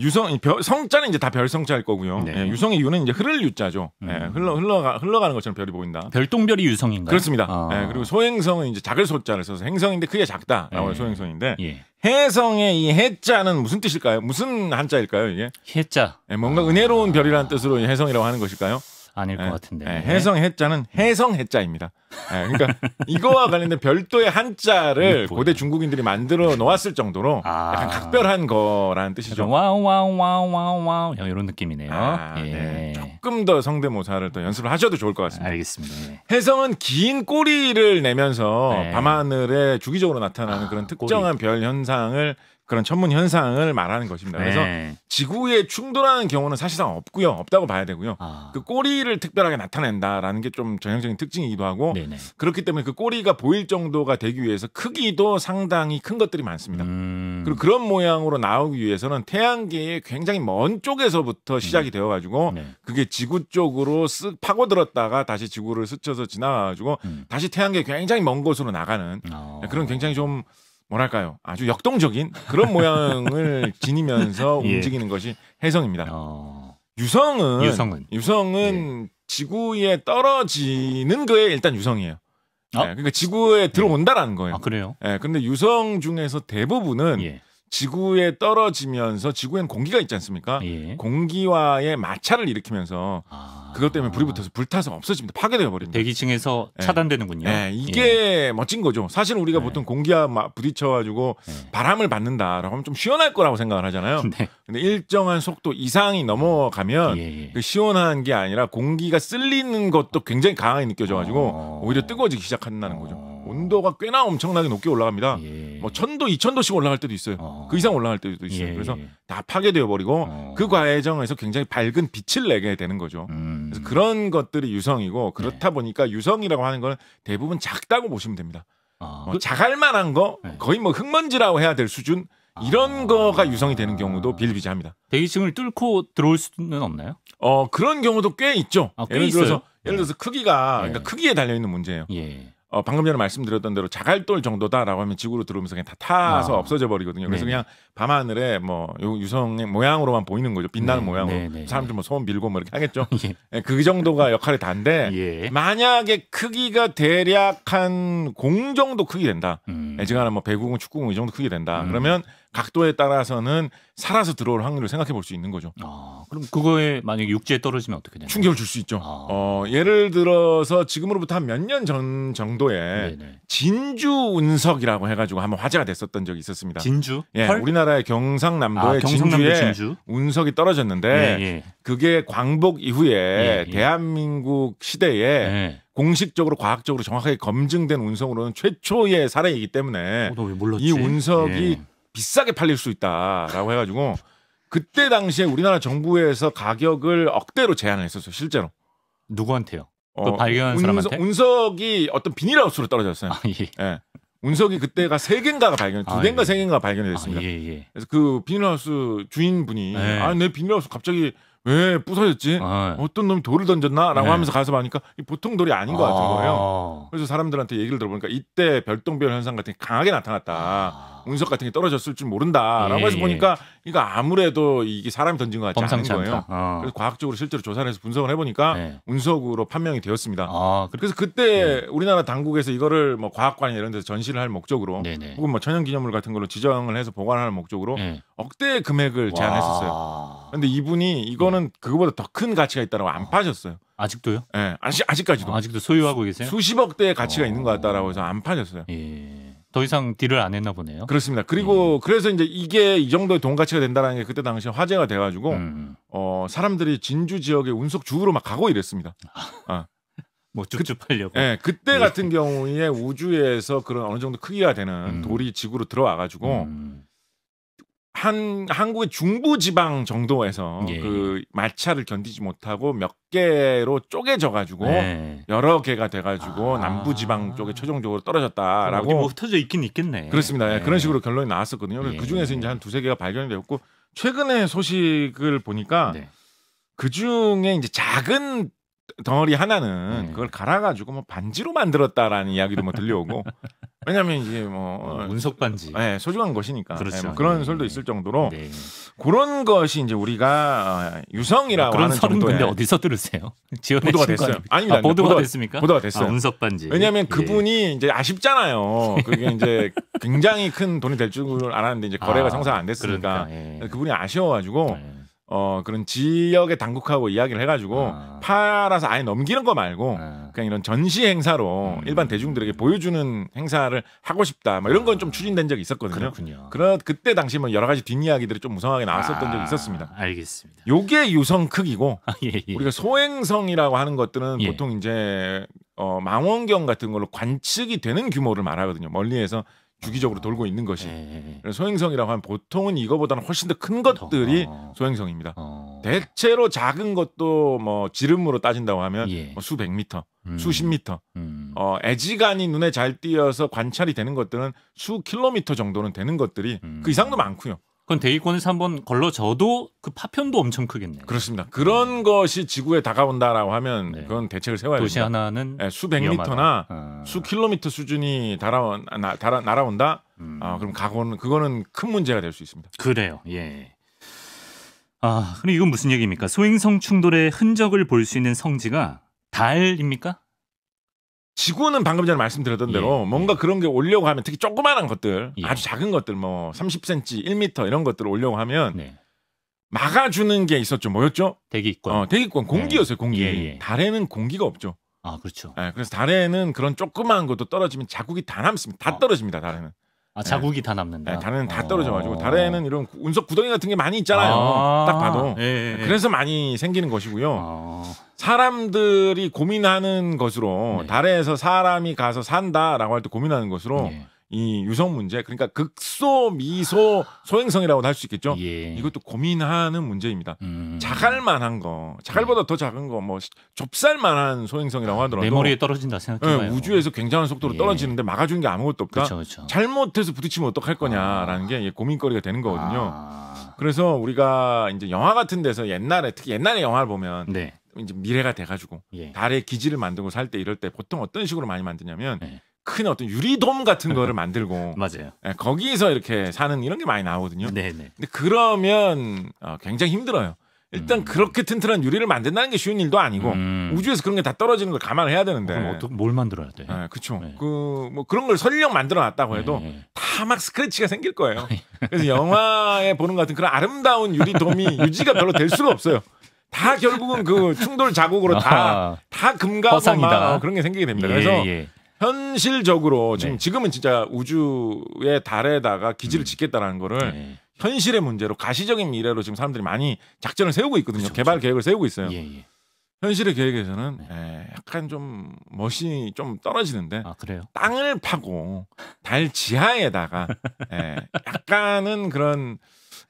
유성 별, 성자는 이제 다 별성자일 거고요. 네. 예, 유성의 유는 이제 흐를 유자죠. 음. 예, 흘러 흘러가 흘러가는 것처럼 별이 보인다. 별똥별이 유성인가요? 그렇습니다. 아. 예, 그리고 소행성은 이제 작을 소자를 써서 행성인데 크게 작다 라고 는 예. 소행성인데 예. 해성의 이 해자는 무슨 뜻일까요? 무슨 한자일까요 이게? 해자. 예, 뭔가 은혜로운 별이라는 뜻으로 해성이라고 하는 것일까요? 아닐 것 예, 같은데. 예, 해성 해자는 해성 해자입니다. 예, 그러니까 이거와 관련된 별도의 한자를 고대 중국인들이 만들어 놓았을 정도로 아. 약간 특별한 거라는 뜻이죠. 와우 와우 와우 와우 와우 이런 느낌이네요. 아, 예. 네. 조금 더 성대모사를 또 연습을 하셔도 좋을 것 같습니다. 알겠습니다. 해성은 긴 꼬리를 내면서 네. 밤하늘에 주기적으로 나타나는 아, 그런 특정한 꼬리. 별 현상을 그런 천문 현상을 말하는 것입니다. 그래서 네. 지구에 충돌하는 경우는 사실상 없고요. 없다고 봐야 되고요. 아. 그 꼬리를 특별하게 나타낸다라는 게 좀 전형적인 특징이기도 하고 네네. 그렇기 때문에 그 꼬리가 보일 정도가 되기 위해서 크기도 상당히 큰 것들이 많습니다. 음. 그리고 그런 모양으로 나오기 위해서는 태양계의 굉장히 먼 쪽에서부터 시작이 음. 되어 가지고 네. 그게 지구 쪽으로 쓱 파고들었다가 다시 지구를 스쳐서 지나가 지고 음. 다시 태양계 굉장히 먼 곳으로 나가는 어. 그런 굉장히 좀 뭐랄까요 아주 역동적인 그런 모양을 지니면서 예. 움직이는 것이 혜성입니다 어... 유성은 유성은, 유성은 예. 지구에 떨어지는 거에 일단 유성이에요. 어? 네, 그러니까 지구에 들어온다라는 예. 거예요. 아, 그래요? 예, 네, 근데 유성 중에서 대부분은 예. 지구에 떨어지면서 지구엔 공기가 있지 않습니까? 예. 공기와의 마찰을 일으키면서 아... 그것 때문에 불이 붙어서 불타서 없어집니다. 파괴되어 버립니다. 대기층에서 예. 차단되는군요. 예. 이게 예. 멋진 거죠. 사실 우리가 예. 보통 공기와 부딪혀 가지고 예. 바람을 받는다라고 하면 좀 시원할 거라고 생각을 하잖아요. 네. 근데 일정한 속도 이상이 넘어가면 그 시원한 게 아니라 공기가 쓸리는 것도 굉장히 강하게 느껴져 가지고 어... 오히려 뜨거워지기 시작한다는 거죠. 온도가 꽤나 엄청나게 높게 올라갑니다. 예. 뭐 천도, 이천도씩 올라갈 때도 있어요. 어. 그 이상 올라갈 때도 있어요. 예. 그래서 다 파괴되어 버리고 어. 그 과정에서 굉장히 밝은 빛을 내게 되는 거죠. 음. 그래서 그런 것들이 유성이고 그렇다 네. 보니까 유성이라고 하는 거 대부분 작다고 보시면 됩니다. 어. 뭐 자갈 그 만한 거 네. 거의 뭐 흙먼지라고 해야 될 수준 이런 아... 거가 유성이 되는 경우도 아. 비일비재합니다. 대기층을 뚫고 들어올 수는 없나요? 어 그런 경우도 꽤 있죠. 아, 꽤 예를 들어서 있어요? 예를 들어서 네. 크기가 예. 그러니까 크기에 달려 있는 문제예요. 예. 어, 방금 전에 말씀드렸던 대로 자갈돌 정도다라고 하면 지구로 들어오면서 그냥 다 타서 아. 없어져 버리거든요. 그래서 네. 그냥 밤하늘에 뭐 유성의 모양으로만 보이는 거죠. 빛나는 네. 모양으로. 네. 네, 네. 사람들 뭐 소원 밀고 뭐 이렇게 하겠죠. 예. 예. 그 정도가 역할이 다인데 예. 만약에 크기가 대략 한 공 정도 크기 된다. 음. 예, 지금 하는 뭐 배구공, 축구공 이 정도 크기 된다. 음. 그러면 각도에 따라서는 살아서 들어올 확률을 생각해 볼 수 있는 거죠. 아, 그럼 그거에 만약에 육지에 떨어지면 어떻게 되나요? 충격을 줄 수 있죠. 아. 어, 예를 들어서 지금으로부터 한 몇 년 전 정도에 진주 운석이라고 해가지고 한번 화제가 됐었던 적이 있었습니다. 진주? 예, 펄? 우리나라의 경상남도의 아, 진주에 진주? 운석이 떨어졌는데 예, 예. 그게 광복 이후에 예, 예. 대한민국 시대에 예. 공식적으로 과학적으로 정확하게 검증된 운석으로는 최초의 사례이기 때문에 어, 이 운석이 예. 비싸게 팔릴 수 있다라고 해가지고 그때 당시에 우리나라 정부에서 가격을 억대로 제한을 했었어요 실제로 누구한테요? 그 어, 그 발견한 사람한테 운석이 어떤 비닐하우스로 떨어졌어요. 아, 예. 예. 운석이 그때가 세 개인가가 발견, 두 아, 개인가 아, 예. 세 개인가 발견이 됐습니다. 아, 예, 예. 그래서 그 비닐하우스 주인분이 예. 네. 아내 비닐하우스 갑자기 왜 부서졌지? 아, 예. 어떤 놈이 돌을 던졌나라고 네. 하면서 가서 보니까 보통 돌이 아닌 것 같은 아. 거예요. 그래서 사람들한테 얘기를 들어보니까 이때 별똥별 현상 같은 게 강하게 나타났다. 아. 운석 같은 게 떨어졌을 줄 모른다라고 예, 해서 예. 보니까 이거 아무래도 이게 사람이 던진 것 같지 않은 거예요. 어. 그래서 과학적으로 실제로 조사를 해서 분석을 해보니까 네. 운석으로 판명이 되었습니다. 아, 그- 그래. 서 그때 네. 우리나라 당국에서 이거를 뭐 과학관이나 이런 데서 전시를 할 목적으로 네네. 네. 혹은 뭐 천연기념물 같은 걸로 지정을 해서 보관할 목적으로 네. 억대 금액을 와. 제안했었어요. 그런데 이분이 이거는 그거보다 더 큰 가치가 있다라고 안 파셨어요. 아직도요? 예, 아직 아직까지도 아, 직도 소유하고 계세요? 수십억 대의 가치가 어... 있는 것 같다라고 해서 안 파셨어요. 예. 더 이상 딜을 안 했나 보네요. 그렇습니다. 그리고 음. 그래서 이제 이게 이 정도의 돈 가치가 된다는게 그때 당시 화제가 돼가지고 음, 음. 어 사람들이 진주 지역의 운석 주우로 막 가고 이랬습니다. 아. 뭐 그 쭉쭉 팔려고. 네, 예, 그때 예. 같은 경우에 우주에서 그런 어느 정도 크기가 되는 음. 돌이 지구로 들어와가지고 음. 한 한국의 중부 지방 정도에서 예. 그마차를 견디지 못하고 몇 개로 쪼개져 가지고 네. 여러 개가 돼 가지고 아. 남부 지방 쪽에 최종적으로 떨어졌다라고 뭐 흩어져 있긴 있겠네. 그렇습니다. 네. 그런 예. 식으로 결론이 나왔었거든요. 예. 그 중에서 이제 한 두세 개가 발견이 되었고 최근에 소식을 보니까 네. 그 중에 이제 작은 덩어리 하나는 네. 그걸 갈아가지고 뭐 반지로 만들었다라는 이야기도 뭐 들려오고 왜냐하면 이제 뭐 어, 운석 어, 반지, 네, 예, 소중한 것이니까 그렇죠. 네, 뭐 그런 네. 설도 있을 정도로 네. 그런 것이 이제 우리가 아, 유성이라고 그런 하는 설은 정도의 근데 어디서 들으세요? 보도가 됐어요. 아니다 아, 보도가, 보도 됐습니까? 보도가 됐어요. 아, 운석 반지. 왜냐하면 예. 그분이 예. 이제 아쉽잖아요. 그게 이제 굉장히 큰 돈이 될 줄 알았는데 이제 거래가 아, 성사 안 됐으니까 그러니까, 예. 그분이 아쉬워가지고. 예. 어 그런 지역의 당국하고 이야기를 해가지고 아. 팔아서 아예 넘기는 거 말고 아. 그냥 이런 전시 행사로 음. 일반 대중들에게 보여주는 행사를 하고 싶다 뭐 이런 건 좀 추진된 적이 있었거든요. 그렇군요. 그런 그때 당시 뭐 여러 가지 뒷이야기들이 좀 무성하게 나왔었던 아. 적이 있었습니다. 알겠습니다. 요게 유성 크기고 아, 예, 예. 우리가 소행성이라고 하는 것들은 예. 보통 이제 어, 망원경 같은 걸로 관측이 되는 규모를 말하거든요. 멀리에서 주기적으로 돌고 있는 것이 네. 소행성이라고 하면 보통은 이거보다는 훨씬 더 큰 것들이 어. 소행성입니다. 어. 대체로 작은 것도 뭐 지름으로 따진다고 하면 예. 뭐 수백 미터, 음. 수십 미터, 음. 어, 애지간히 눈에 잘 띄어서 관찰이 되는 것들은 수 킬로미터 정도는 되는 것들이 그 음. 그 이상도 많고요. 그건 대기권에서 한번 걸러져도 그 파편도 엄청 크겠네요. 그렇습니다. 그런 네. 것이 지구에 다가온다라고 하면 네. 그건 대책을 세워야 도시 됩니다. 하나는 네, 예, 수백 위험하다. 미터나 아... 수 킬로미터 수준이 달아, 나, 달아 날아온다. 음... 아, 그럼 가고는 그거는 큰 문제가 될 수 있습니다. 그래요. 예. 아, 그럼 이건 무슨 얘기입니까? 소행성 충돌의 흔적을 볼 수 있는 성지가 달입니까? 지구는 방금 전에 말씀드렸던 대로 예, 예. 뭔가 그런 게 올려고 하면 특히 조그마한 것들 예. 아주 작은 것들 뭐 30cm, 1m 이런 것들을 올려고 하면 네. 막아주는 게 있었죠. 뭐였죠? 대기권. 어, 대기권 공기였어요. 네. 공기. 예, 예. 달에는 공기가 없죠. 아 그렇죠. 네, 그래서 달에는 그런 조그마한 것도 떨어지면 자국이 다 남습니다. 다 어. 떨어집니다. 달에는. 아 자국이 네. 다 남는다. 네, 달에는 다 어. 떨어져가지고 어. 달에는 이런 운석 구덩이 같은 게 많이 있잖아요. 아. 딱 봐도. 그래서 많이 생기는 것이고요. 아. 사람들이 고민하는 것으로 네. 달에서 사람이 가서 산다라고 할 때 고민하는 것으로 네. 이 유성 문제 그러니까 극소 미소 소행성이라고도 할 수 있겠죠. 예. 이것도 고민하는 문제입니다. 음. 자갈만한 거, 자갈보다 네. 더 작은 거, 뭐 좁쌀만한 소행성이라고 하더라도 메모리에 떨어진다 생각해요 네, 우주에서 굉장한 속도로 예. 떨어지는데 막아주는 게 아무것도 없다. 그쵸, 그쵸. 잘못해서 부딪히면 어떡할 거냐라는 아. 게 고민거리가 되는 거거든요. 아. 그래서 우리가 이제 영화 같은 데서 옛날에 특히 옛날에 영화를 보면 네. 이제 미래가 돼가지고 예. 달의 기지를 만들고 살 때 이럴 때 보통 어떤 식으로 많이 만드냐면 예. 큰 어떤 유리돔 같은 거를 만들고 맞아요. 예, 거기에서 이렇게 사는 이런 게 많이 나오거든요. 네네. 네. 근데 그러면 어, 굉장히 힘들어요. 일단 음. 그렇게 튼튼한 유리를 만든다는 게 쉬운 일도 아니고 음. 우주에서 그런 게 다 떨어지는 걸 감안해야 을 되는데 그럼 어떻게 뭘 만들어야 돼? 네, 예, 그렇죠. 네. 예. 그뭐 그런 걸 설령 만들어놨다고 해도 네. 예, 다막 스크래치가 생길 거예요. 그래서 영화에 보는 것 같은 그런 아름다운 유리돔이 유지가 별로 될 수가 없어요. 다 결국은 그 충돌 자국으로 다 다금가이다 그런 게 생기게 됩니다. 예, 그래서 예, 예, 현실적으로 지금 네. 지금은 진짜 우주의 달에다가 기지를 음. 짓겠다라는 거를 네. 현실의 문제로 가시적인 미래로 지금 사람들이 많이 작전을 세우고 있거든요. 그렇 개발 그렇 계획을 세우고 있어요. 예, 예. 현실의 계획에서는 네. 에, 예, 약간 좀 멋이 좀 떨어지는데 아, 땅을 파고 달 지하에다가 에, 약간은 그런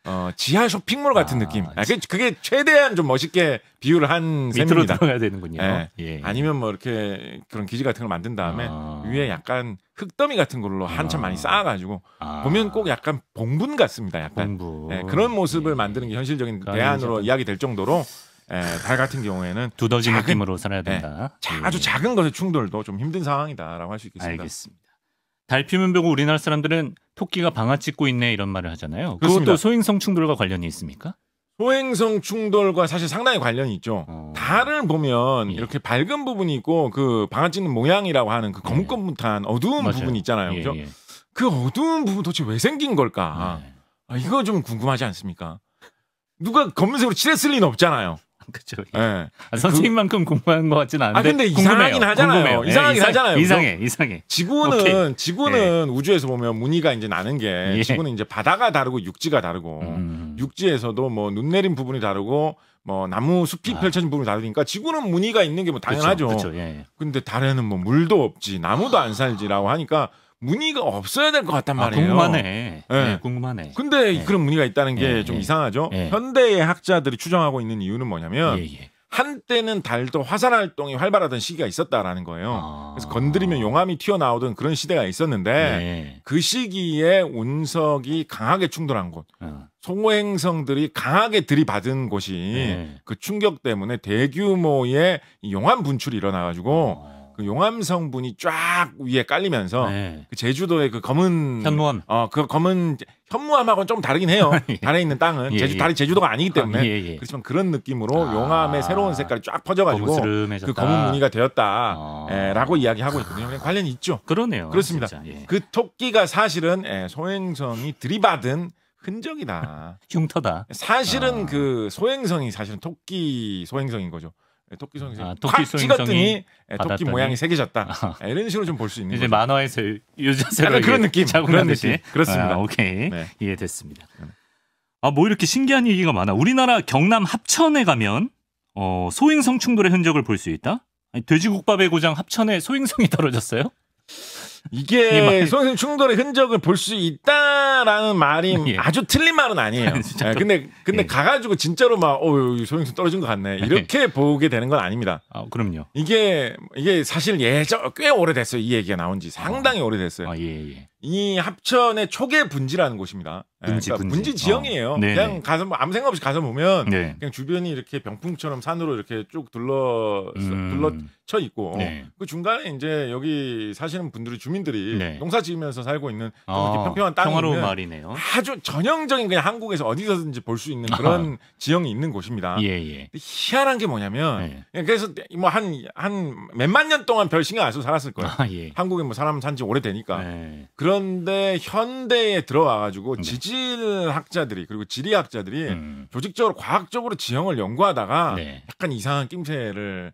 어, 지하 쇼핑몰 같은 아, 느낌. 아, 그게, 그게 최대한 좀 멋있게 비유를 한 밑으로 셈입니다. 들어가야 되는군요. 네. 예. 아니면 뭐 이렇게 그런 기지 같은 걸 만든 다음에 아. 위에 약간 흙더미 같은 걸로 한참 많이 아. 쌓아가지고 아. 보면 꼭 약간 봉분 같습니다. 약간 봉분. 네, 그런 모습을 예. 만드는 게 현실적인 그러니까 대안으로 이야기될 정도로 에, 달 같은 경우에는 두더지 작은, 느낌으로 살아야 된다. 예. 아주 작은 것의 충돌도 좀 힘든 상황이다라고 할 수 있겠습니다. 알겠습니다. 달 피면 배고 우리나라 사람들은 토끼가 방아 찧고 있네 이런 말을 하잖아요. 그렇습니다. 그것도 소행성 충돌과 관련이 있습니까? 소행성 충돌과 사실 상당히 관련이 있죠. 어... 달을 보면 예. 이렇게 밝은 부분이 있고 그 방아 찧는 모양이라고 하는 그검은검은한 예. 어두운 맞아요. 부분이 있잖아요. 예, 그죠? 예. 그 어두운 부분 도대체 왜 생긴 걸까? 네. 아, 이거 좀 궁금하지 않습니까? 누가 검은색으로 칠했을 리는 없잖아요. 그렇죠. 예. 아, 그 선생님만큼 그... 공부한것 같진 않은데. 아 근데 궁금해요. 하잖아요. 궁금해요. 예, 이상하긴 이상, 하잖아요. 이상해, 이상해. 지구는 오케이. 지구는 예. 우주에서 보면 무늬가 이제 나는 게 지구는 이제 바다가 다르고 육지가 다르고 음. 음, 음. 육지에서도 뭐 눈 내린 부분이 다르고 뭐 나무 숲이 아. 펼쳐진 부분이 다르니까 지구는 무늬가 있는 게 뭐 당연하죠. 그쵸, 그 예, 예. 근데 달에는 뭐 물도 없지 나무도 안 살지라고 하니까 문의가 없어야 될 것 같단 아, 말이에요. 아, 궁금하네. 네. 네, 궁금하네. 근데 네. 그런 문의가 있다는 게좀 예, 이상하죠. 현대의 학자들이 추정하고 있는 이유는 뭐냐면 예, 예. 한때는 달도 화산 활동이 활발하던 시기가 있었다라는 거예요. 아... 그래서 건드리면 용암이 튀어나오던 그런 시대가 있었는데 그 시기에 운석이 강하게 충돌한 곳, 아. 송호행성들이 강하게 들이받은 곳이 그 충격 때문에 대규모의 용암 분출이 일어나가지고 어. 그 용암 성분이 쫙 위에 깔리면서 네. 그 제주도의 그 검은 현무암 어 그 검은 현무암하고는 좀 다르긴 해요. 달에 예. 있는 땅은 예, 제주 달이 예. 제주도가 아니기 아, 때문에 예, 예. 그렇지만 그런 느낌으로 아, 용암의 새로운 색깔이 쫙 퍼져가지고 그 검은 무늬가 되었다라고 아. 예, 이야기하고 있거든요. 관련이 있죠. 그러네요. 그렇습니다. 그 토끼가 사실은 에, 소행성이 들이받은 흔적이다. 흉터다. 사실은 아. 그 소행성이 사실은 토끼 소행성인 거죠. 네, 아, 네, 토끼 성이 아, 토끼 찍었더니 토끼 모양이 새겨졌다. 아. 네, 이런 식으로 좀 볼 수 있는 이제 거죠. 만화에서 유저세로 그런 느낌, 그런 느낌. 그렇습니다. 아, 오케이 네. 이해됐습니다. 아뭐 이렇게 신기한 얘기가 많아. 우리나라 경남 합천에 가면 어, 소행성 충돌의 흔적을 볼 수 있다. 돼지국밥의 고장 합천에 소행성이 떨어졌어요? 이게 선생 님 충돌의 흔적을 볼 수 있다라는 말이 예. 아주 틀린 말은 아니에요. 진 예, 근데 근데 예. 가가지고 진짜로 막어 소용성 떨어진 것 같네 네. 이렇게 보게 되는 건 아닙니다. 아 그럼요. 이게 이게 사실 예전 꽤 오래됐어요. 이 얘기가 나온지 상당히 아. 오래됐어요. 아, 예, 예. 이 합천의 초계 분지라는 곳입니다. 예, 분지, 그러니까 분지. 분지. 지형이에요. 어. 그냥 가서 뭐 아무 생각 없이 가서 보면 네. 그냥 주변이 이렇게 병풍처럼 산으로 이렇게 쭉 둘러 음. 둘러쳐 있고 네. 그 중간에 이제 여기 사시는 분들이 주민들이 네. 농사 지으면서 살고 있는 어. 평평한 땅이 평 말이네요. 아주 전형적인 그냥 한국에서 어디서든지 볼 수 있는 그런 아 지형이 있는 곳입니다. 예, 예. 희한한 게 뭐냐면 네. 예, 그래서 뭐 한 한 몇 만 년 동안 별 신경 안 쓰고 살았을 거예요. 아, 예. 한국에 뭐 사람 산 지 오래되니까 네. 그런 그런데 현대에 들어와가지고 네. 지질학자들이 그리고 지리학자들이 음. 조직적으로 과학적으로 지형을 연구하다가 네. 약간 이상한 낌새를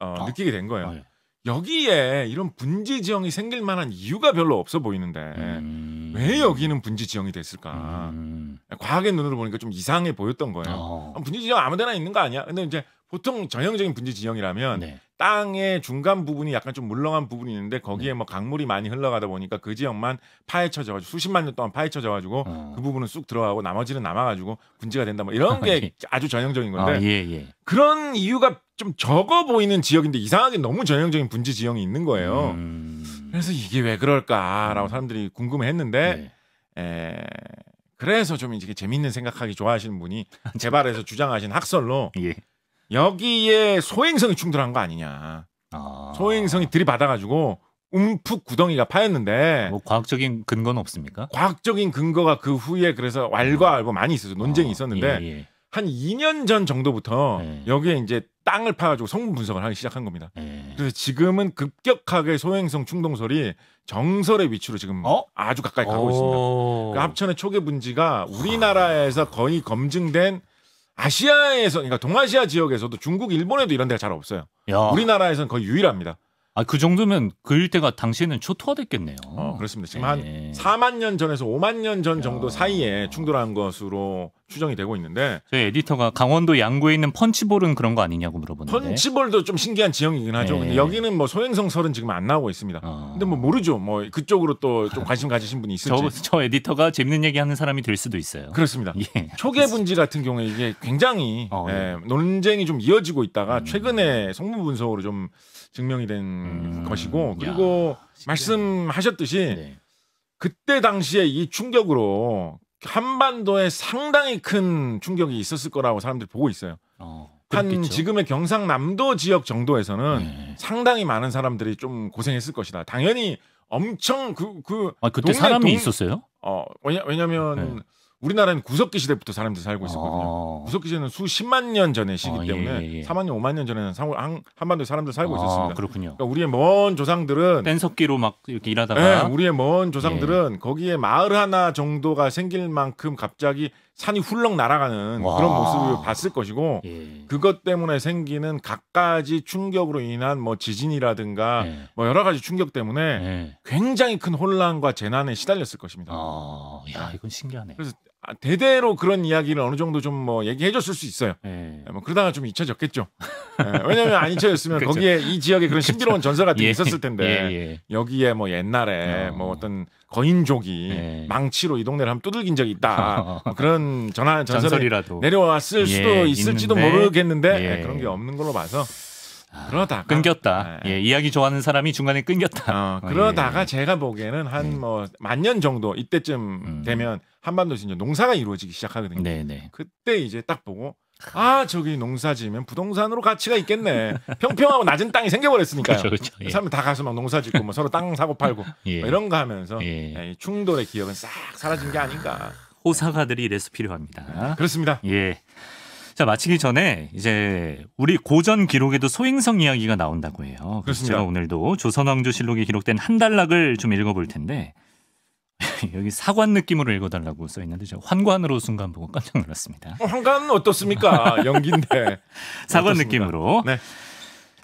어, 어. 느끼게 된 거예요. 어, 여기에 이런 분지 지형이 생길 만한 이유가 별로 없어 보이는데 음. 왜 여기는 분지 지형이 됐을까? 음. 과학의 눈으로 보니까 좀 이상해 보였던 거예요. 어. 분지 지형 아무데나 있는 거 아니야? 근데 이제 보통 전형적인 분지 지형이라면 네. 땅의 중간 부분이 약간 좀 물렁한 부분이 있는데 거기에 네. 뭐 강물이 많이 흘러가다 보니까 그 지역만 파헤쳐져 가지고 수십만 년 동안 파헤쳐져 가지고 어. 그 부분은 쑥 들어가고 나머지는 남아 가지고 분지가 된다 뭐 이런 게 아, 예. 아주 전형적인 건데 아, 예, 예. 그런 이유가 좀 적어 보이는 지역인데 이상하게 너무 전형적인 분지 지형이 있는 거예요. 음. 그래서 이게 왜 그럴까라고 음. 사람들이 궁금해했는데 네. 에... 그래서 좀 이제 재밌는 생각하기 좋아하시는 분이 아, 재발해서 주장하신 학설로 예. 여기에 소행성이 충돌한 거 아니냐. 아... 소행성이 들이받아가지고 움푹 구덩이가 파였는데 뭐 과학적인 근거는 없습니까? 과학적인 근거가 그 후에 그래서 왈과 알고 음. 많이 있어서 논쟁이 어, 있었는데 예, 예. 한 2년 전 정도부터 예. 여기에 이제 땅을 파가지고 성분 분석을 하기 시작한 겁니다. 예. 그래서 지금은 급격하게 소행성 충동설이 정설의 위치로 지금 어? 아주 가까이 가고 있습니다. 그 합천의 초계 분지가 우리나라에서 거의 검증된 아시아에서 그러니까 동아시아 지역에서도 중국, 일본에도 이런 데가 잘 없어요. 야. 우리나라에서는 거의 유일합니다. 아, 그 정도면 그 일대가 당시에는 초토화됐겠네요. 어, 그렇습니다. 지금 네. 한 4만 예. 년 전에서 5만 년 전 정도 야. 사이에 충돌한 것으로 추정이 되고 있는데 저희 에디터가 강원도 양구에 있는 펀치볼은 그런 거 아니냐고 물어보는데 펀치볼도 좀 신기한 지형이긴 하죠. 네. 근데 예. 여기는 뭐 소행성설은 지금 안 나오고 있습니다. 어. 근데 뭐 모르죠. 뭐 그쪽으로 또 좀 관심 가지신 분이 있을지. 저, 저 에디터가 재밌는 얘기하는 사람이 될 수도 있어요. 그렇습니다. 예. 초계 분지 같은 경우에 이게 굉장히 어, 예. 예. 논쟁이 좀 이어지고 있다가 음. 최근에 성분 분석으로 좀 증명이 된 음... 것이고 그리고 야, 말씀하셨듯이 네. 그때 당시에 이 충격으로 한반도에 상당히 큰 충격이 있었을 거라고 사람들이 보고 있어요. 어, 한 지금의 경상남도 지역 정도에서는 네. 상당히 많은 사람들이 좀 고생했을 것이다. 당연히 엄청 그 그 그 아, 그때 동네, 사람이 동... 있었어요? 어 왜냐 왜냐면 네. 우리나라는 구석기 시대부터 사람들이 살고 있었거든요. 아. 구석기 시대는 수십만 년 전의 시기 아, 예, 때문에 예, 예. 4만 년, 5만 년 전에는 한, 한반도에 사람들 이 살고 아, 있었습니다. 그렇군요. 그러니까 우리의 먼 조상들은 뺀석기로 막 이렇게 일하다가 네, 우리의 먼 조상들은 예. 거기에 마을 하나 정도가 생길 만큼 갑자기 산이 훌렁 날아가는 와. 그런 모습을 봤을 것이고 예. 그것 때문에 생기는 각가지 충격으로 인한 뭐 지진이라든가 예. 뭐 여러 가지 충격 때문에 굉장히 큰 혼란과 재난에 시달렸을 것입니다. 아, 야, 이건 신기하네. 그래서 아, 대대로 그런 이야기를 어느 정도 좀 뭐 얘기해줬을 수 있어요. 네. 뭐 그러다가 좀 잊혀졌겠죠. 네, 예, 왜냐하면 안 잊혀졌으면 그렇죠. 거기에 이 지역에 그런 신비로운 전설 같은 게 예. 있었을 텐데 예, 예. 여기에 뭐 옛날에 어. 뭐 어떤 거인족이 망치로 이 동네를 한 번 두들긴 적이 있다 어. 뭐 그런 전화 전설이 라도 내려왔을 수도 있을지도 있는데. 모르겠는데 그런 게 없는 걸로 봐서 아, 그러다 끊겼다. 예, 이야기 좋아하는 사람이 중간에 끊겼다. 어, 어 그러다가 예. 제가 보기에는 한 뭐 만 년 정도 이때쯤 음. 되면 한반도에서 이제 농사가 이루어지기 시작하거든요. 네네. 네. 그때 이제 딱 보고 아 저기 농사 지으면 부동산으로 가치가 있겠네. 평평하고 낮은 땅이 생겨버렸으니까요. 그렇죠, 그렇죠. 예. 사람들 다 가서 막 농사 짓고 뭐 서로 땅 사고 팔고 예. 뭐 이런 거 하면서 예. 예 충돌의 기억은 싹 사라진 게 아, 아닌가. 호사가들이 이래서 필요합니다. 그렇습니다. 예. 자 마치기 전에 이제 우리 고전 기록에도 소행성 이야기가 나온다고 해요. 그렇습니다. 제가 오늘도 조선왕조실록에 기록된 한 단락을 좀 읽어볼 텐데 여기 사관 느낌으로 읽어달라고 써 있는데 저 환관으로 순간 보고 깜짝 놀랐습니다. 어, 환관 어떻습니까? 아, 연기인데 사관 어떻습니까? 느낌으로. 네.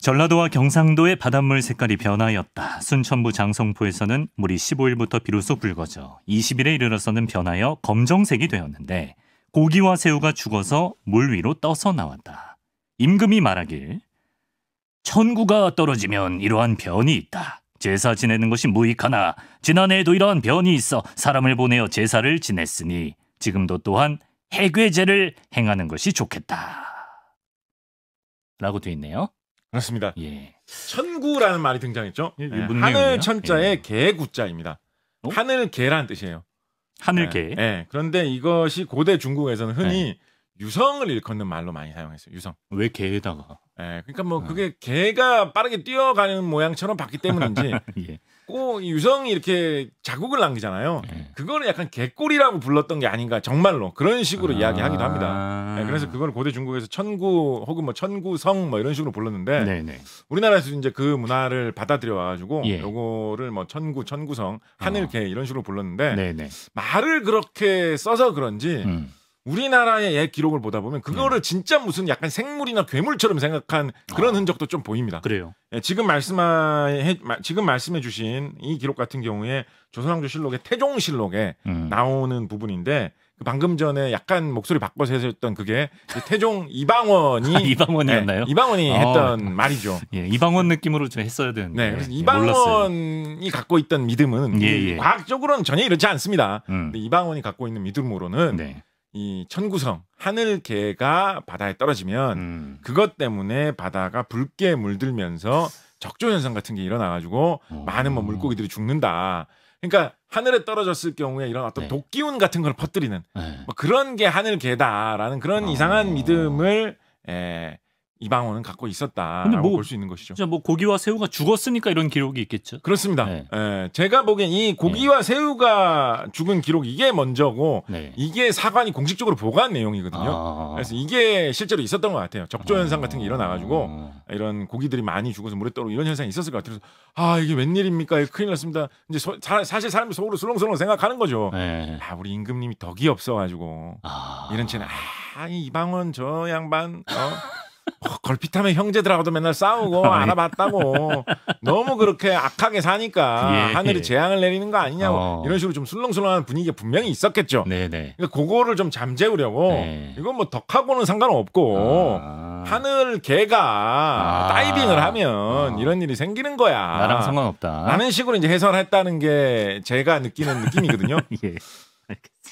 전라도와 경상도의 바닷물 색깔이 변하였다. 순천부 장성포에서는 물이 15일부터 비로소 붉어져 20일에 이르러서는 변하여 검정색이 되었는데 고기와 새우가 죽어서 물 위로 떠서 나왔다. 임금이 말하길 천구가 떨어지면 이러한 변이 있다. 제사 지내는 것이 무익하나 지난해에도 이러한 변이 있어 사람을 보내어 제사를 지냈으니 지금도 또한 해괴제를 행하는 것이 좋겠다. 라고 돼 있네요. 그렇습니다. 예. 천구라는 말이 등장했죠. 예, 예. 하늘 예. 천자의 개구자입니다. 어? 하늘 개란 뜻이에요. 하늘개. 예. 네, 네. 그런데 이것이 고대 중국에서는 흔히 유성을 일컫는 말로 많이 사용했어요. 유성. 왜 개에다가? 예. 그러니까 뭐 아. 그게 개가 빠르게 뛰어가는 모양처럼 봤기 때문인지 예. 꼭 유성이 이렇게 자국을 남기잖아요. 예. 그거는 약간 개꼬이라고 불렀던 게 아닌가 정말로 그런 식으로 아. 이야기하기도 합니다. 네, 그래서 그걸 고대 중국에서 천구 혹은 뭐 천구성 뭐 이런 식으로 불렀는데 네네. 네. 우리나라에서 이제 그 문화를 받아들여 와가지고 예. 요거를 뭐 천구 천구성 하늘개 아. 어. 이런 식으로 불렀는데 네네. 네. 말을 그렇게 써서 그런지. 음. 우리나라의 옛 예 기록을 보다 보면 그거를 네. 진짜 무슨 약간 생물이나 괴물처럼 생각한 그런 아, 흔적도 좀 보입니다. 그래요. 예, 지금 말씀해 지금 말씀해 주신 이 기록 같은 경우에 조선왕조 실록의 태종 실록에 음. 나오는 부분인데 그 방금 전에 약간 목소리 바꿔서 했던 그게 그 태종 이방원이 아, 이방원이었나요? 네, 이방원이 어. 했던 말이죠. 예, 이방원 느낌으로 좀 했어야 되는데. 네, 그래서 예, 이방원이 예, 갖고 있던 믿음은 예, 과학적으로는 전혀 이렇지 않습니다. 음. 근데 이방원이 갖고 있는 믿음으로는 네. 이 천구성 하늘개가 바다에 떨어지면 음. 그것 때문에 바다가 붉게 물들면서 적조 현상 같은 게 일어나 가지고 어. 많은 뭐 물고기들이 죽는다. 그러니까 하늘에 떨어졌을 경우에 이런 어떤 네. 독기운 같은 걸 퍼뜨리는 네. 뭐 그런 게 하늘개다라는 그런 어... 이상한 믿음을 에, 예, 이방원은 갖고 있었다라고 뭐, 볼수 있는 것이죠. 진짜 뭐 고기와 새우가 죽었으니까 이런 기록이 있겠죠. 그렇습니다. 네. 에, 예, 제가 보기엔 이 고기와 네. 새우가 죽은 기록 이게 먼저고 네. 이게 사관이 공식적으로 보고한 내용이거든요. 아. 그래서 이게 실제로 있었던 것 같아요. 적조 현상 같은 게 아. 일어나가지고 아. 이런 고기들이 많이 죽어서 물에 떠오르고 이런 현상이 있었을 것 같아서 아 이게 웬일입니까? 이거 큰일 났습니다. 이제 소, 사, 실 사람이 속으로 술렁술렁 생각하는 거죠. 네. 아 우리 임금님이 덕이 없어가지고 아. 이런 채는 아 이방원 저 양반 어. 어, 걸핏하면 형제들하고도 맨날 싸우고 알아봤다고 너무 그렇게 악하게 사니까 예, 하늘이 재앙을 내리는 거 아니냐고 어. 이런 식으로 좀 술렁술렁한 분위기가 분명히 있었겠죠. 네네. 네. 그러니까 그거를 좀 잠재우려고 네. 이건 뭐 덕하고는 상관없고 아. 하늘 개가 아. 다이빙을 하면 어. 이런 일이 생기는 거야. 나랑 상관없다. 라는 식으로 이제 해설했다는 게 제가 느끼는 느낌이거든요. 예.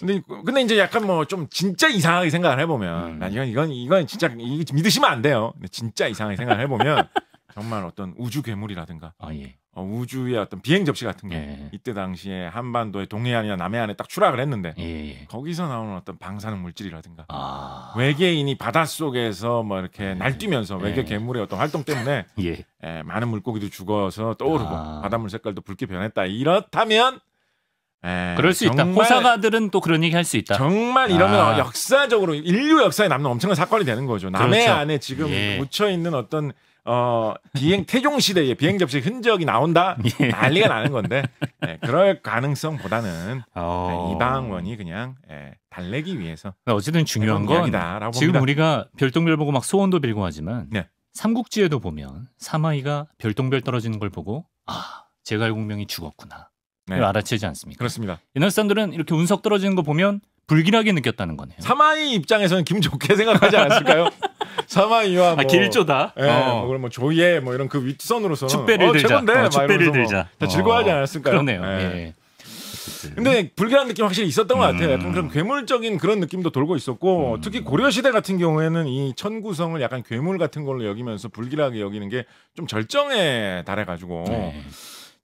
근데 근데 이제 약간 뭐 좀 진짜 이상하게 생각을 해보면 음. 난 이건 이건 이건 진짜 이 믿으시면 안 돼요. 진짜 이상하게 생각을 해보면 정말 어떤 우주 괴물이라든가 아, 예. 어, 우주의 어떤 비행 접시 같은 게 예. 이때 당시에 한반도의 동해안이나 남해안에 딱 추락을 했는데 예, 예. 거기서 나오는 어떤 방사능 물질이라든가 아... 외계인이 바닷속에서 뭐 이렇게 예. 날뛰면서 외계 예. 괴물의 어떤 활동 때문에 예. 많은 물고기도 죽어서 떠오르고 아... 바닷물 색깔도 붉게 변했다 이렇다면 예. 그럴 수 있다. 호사가들은 또 그런 얘기 할 수 있다. 정말 이러면 아. 역사적으로 인류 역사에 남는 엄청난 사건이 되는 거죠. 남해 그렇죠. 안에 지금 예. 묻혀 있는 어떤 어 비행 태종 시대의 비행 접시 흔적이 나온다 예. 난리가 나는 건데 네, 그럴 가능성보다는 어... 네, 이방원이 그냥 네, 달래기 위해서 어쨌든 중요한 건 지금 봅니다. 우리가 별똥별 보고 막 소원도 빌고 하지만 네. 삼국지에도 보면 사마이가 별똥별 떨어지는 걸 보고 아 제갈공명이 죽었구나 네. 알아채지 않습니까? 그렇습니다. 옛날 사람들은 이렇게 운석 떨어지는 거 보면 불길하게 느꼈다는 거네요. 사마이 입장에서는 김 좋게 생각하지 않았을까요? 사마이와 아, 뭐, 아, 길조다. 예, 어. 뭐, 뭐 조예 뭐 이런 그 윗선으로서는 축배를 어, 들자. 어, 축배를 뭐 들자. 뭐다 즐거워하지 어. 않았을까요? 그러네요. 예. 예. 근데 불길한 느낌 확실히 있었던 음. 것 같아요. 약간 음. 그런 괴물적인 그런 느낌도 돌고 있었고 음. 특히 고려 시대 같은 경우에는 이 천구성을 약간 괴물 같은 걸로 여기면서 불길하게 여기는 게 좀 절정에 달해가지고 네.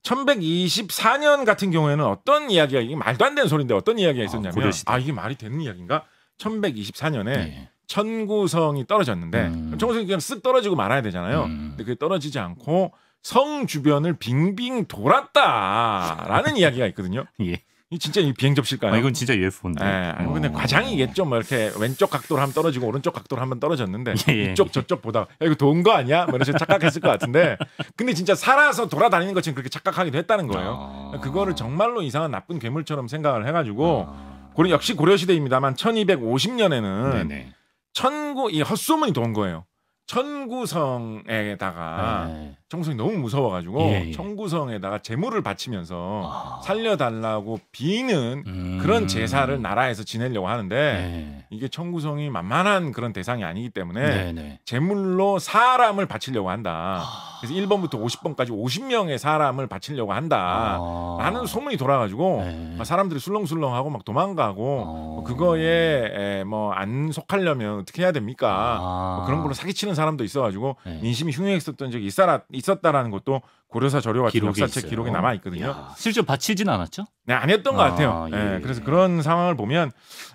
1124년 같은 경우에는 어떤 이야기가 이게 말도 안 되는 소리인데 어떤 이야기가 아, 있었냐면 아, 아 이게 말이 되는 이야기인가? 1124년에 네. 예. 천구성이 떨어졌는데 음. 천구성이 그냥 쓱 떨어지고 말아야 되잖아요. 음. 근데 그게 떨어지지 않고 성 주변을 빙빙 돌았다라는 이야기가 있거든요. 예. 이 진짜 이 비행 접실까요 아, 이건 진짜 UFO인데. 네, 근데 어. 과장이겠죠. 뭐 이렇게 왼쪽 각도로 하면 떨어지고 오른쪽 각도로 하면 떨어졌는데 예, 예. 이쪽 저쪽 보다 야, 이거 도거 아니야? 뭐 이렇게 착각했을 것 같은데. 근데 진짜 살아서 돌아다니는 것처럼 그렇게 착각하기도 했다는 거예요. 아. 그거를 정말로 이상한 나쁜 괴물처럼 생각을 해가지고 아. 고려 역시 고려 시대입니다만 1250년에는 천고 이 헛소문이 도 거예요. 천구성에다가 네. 청구성이 너무 무서워가지고 예, 예. 청구성에다가 재물을 바치면서 아. 살려달라고 비는 음. 그런 제사를 나라에서 지내려고 하는데 네. 이게 청구성이 만만한 그런 대상이 아니기 때문에 네, 네, 재물로 사람을 바치려고 한다. 아. 그래서 1번부터 50번까지 50명의 사람을 바치려고 한다. 아. 라는 소문이 돌아가지고 네. 사람들이 술렁술렁하고 막 도망가고 뭐 어. 그거에 뭐 안 속하려면 어떻게 해야 됩니까? 아. 뭐 그런 걸로 사기치는 쓰는 사람도 있어가지고 네. 민심이 흉흉했었던 적이 있어라, 있었다라는 것도 고려사 저료 같은 기록에 역사책 있어요. 기록에 남아 있거든요. 실제 바치진 않았죠? 네, 아니었던 아, 것 같아요. 예, 예. 예. 그래서 그런 상황을 보면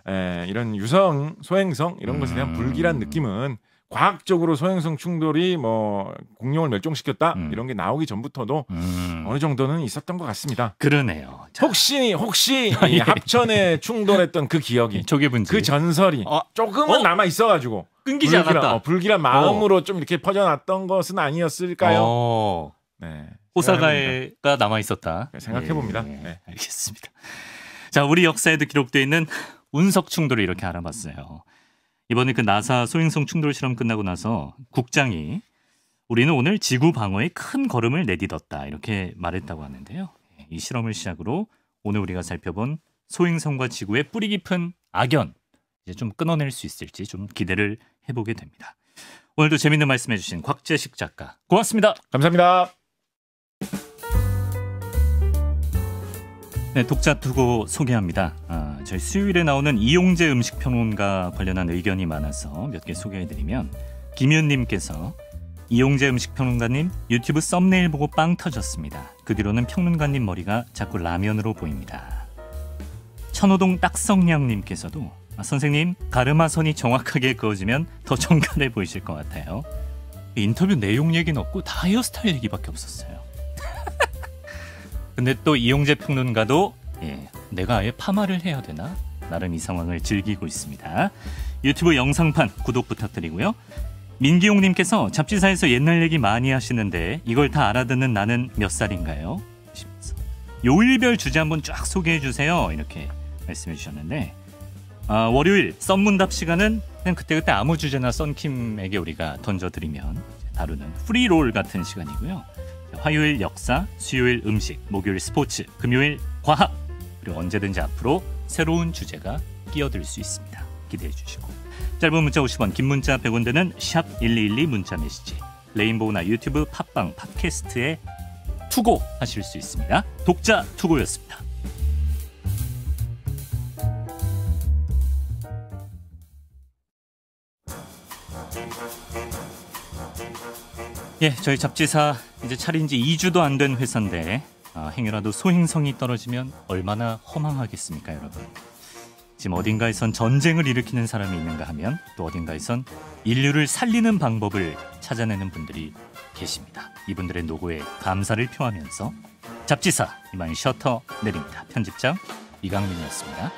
에, 예, 이런 유성, 소행성 이런 것에 대한 음. 불길한 느낌은 과학적으로 소행성 충돌이 뭐 공룡을 멸종시켰다 음. 이런 게 나오기 전부터도 음. 어느 정도는 있었던 것 같습니다. 그러네요. 자. 혹시 혹시 이 예. 합천에 충돌했던 그 기억이 예, 그 전설이 어, 조금은 어? 남아 있어가지고 끊기지 불길한, 않았다. 어, 불길한 마음으로 어. 좀 이렇게 퍼져났던 것은 아니었을까요? 어. 네, 호사가가 남아 있었다. 생각해 봅니다. 네, 예, 네. 알겠습니다. 자, 우리 역사에도 기록되어 있는 운석 충돌을 이렇게 알아봤어요. 음. 이번에 그 나사 소행성 충돌 실험 끝나고 나서 국장이 우리는 오늘 지구 방어에 큰 걸음을 내딛었다 이렇게 말했다고 하는데요. 예, 이 실험을 시작으로 오늘 우리가 살펴본 소행성과 지구의 뿌리 깊은 악연 이제 좀 끊어낼 수 있을지 좀 기대를 해보게 됩니다. 오늘도 재밌는 말씀해주신 곽재식 작가 고맙습니다. 감사합니다. 네, 독자 두고 소개합니다. 아, 저희 수요일에 나오는 이용재 음식 평론가 관련한 의견이 많아서 몇 개 소개해드리면 김윤님께서 이용재 음식 평론가님 유튜브 썸네일 보고 빵 터졌습니다. 그 뒤로는 평론가님 머리가 자꾸 라면으로 보입니다. 천호동 딱성냥님께서도 아, 선생님 가르마선이 정확하게 그어지면 더 정갈해 보이실 것 같아요. 그 인터뷰 내용 얘기는 없고 다이어스타일 얘기밖에 없었어요. 근데 또 이용재 평론가도 예, 내가 아예 파마를 해야 되나? 나름 이 상황을 즐기고 있습니다. 유튜브 영상판 구독 부탁드리고요. 민기용님께서 잡지사에서 옛날 얘기 많이 하시는데 이걸 다 알아듣는 나는 몇 살인가요? 요일별 주제 한번 쫙 소개해 주세요. 이렇게 말씀해 주셨는데 아, 월요일 썸문답 시간은 그냥 그때그때 아무 주제나 썬킴에게 우리가 던져드리면 다루는 프리롤 같은 시간이고요. 화요일 역사, 수요일 음식, 목요일 스포츠, 금요일 과학 그리고 언제든지 앞으로 새로운 주제가 끼어들 수 있습니다. 기대해 주시고 짧은 문자 50원, 긴 문자 100원 되는 샵1212 문자 메시지 레인보우나 유튜브 팟빵 팟캐스트에 투고 하실 수 있습니다. 독자 투고였습니다. 예, 저희 잡지사 이제 차린 지 2주도 안 된 회사인데 아, 행여라도 소행성이 떨어지면 얼마나 허망하겠습니까, 여러분. 지금 어딘가에선 전쟁을 일으키는 사람이 있는가 하면 또 어딘가에선 인류를 살리는 방법을 찾아내는 분들이 계십니다. 이분들의 노고에 감사를 표하면서 잡지사 이만 셔터 내립니다. 편집장 이강민이었습니다.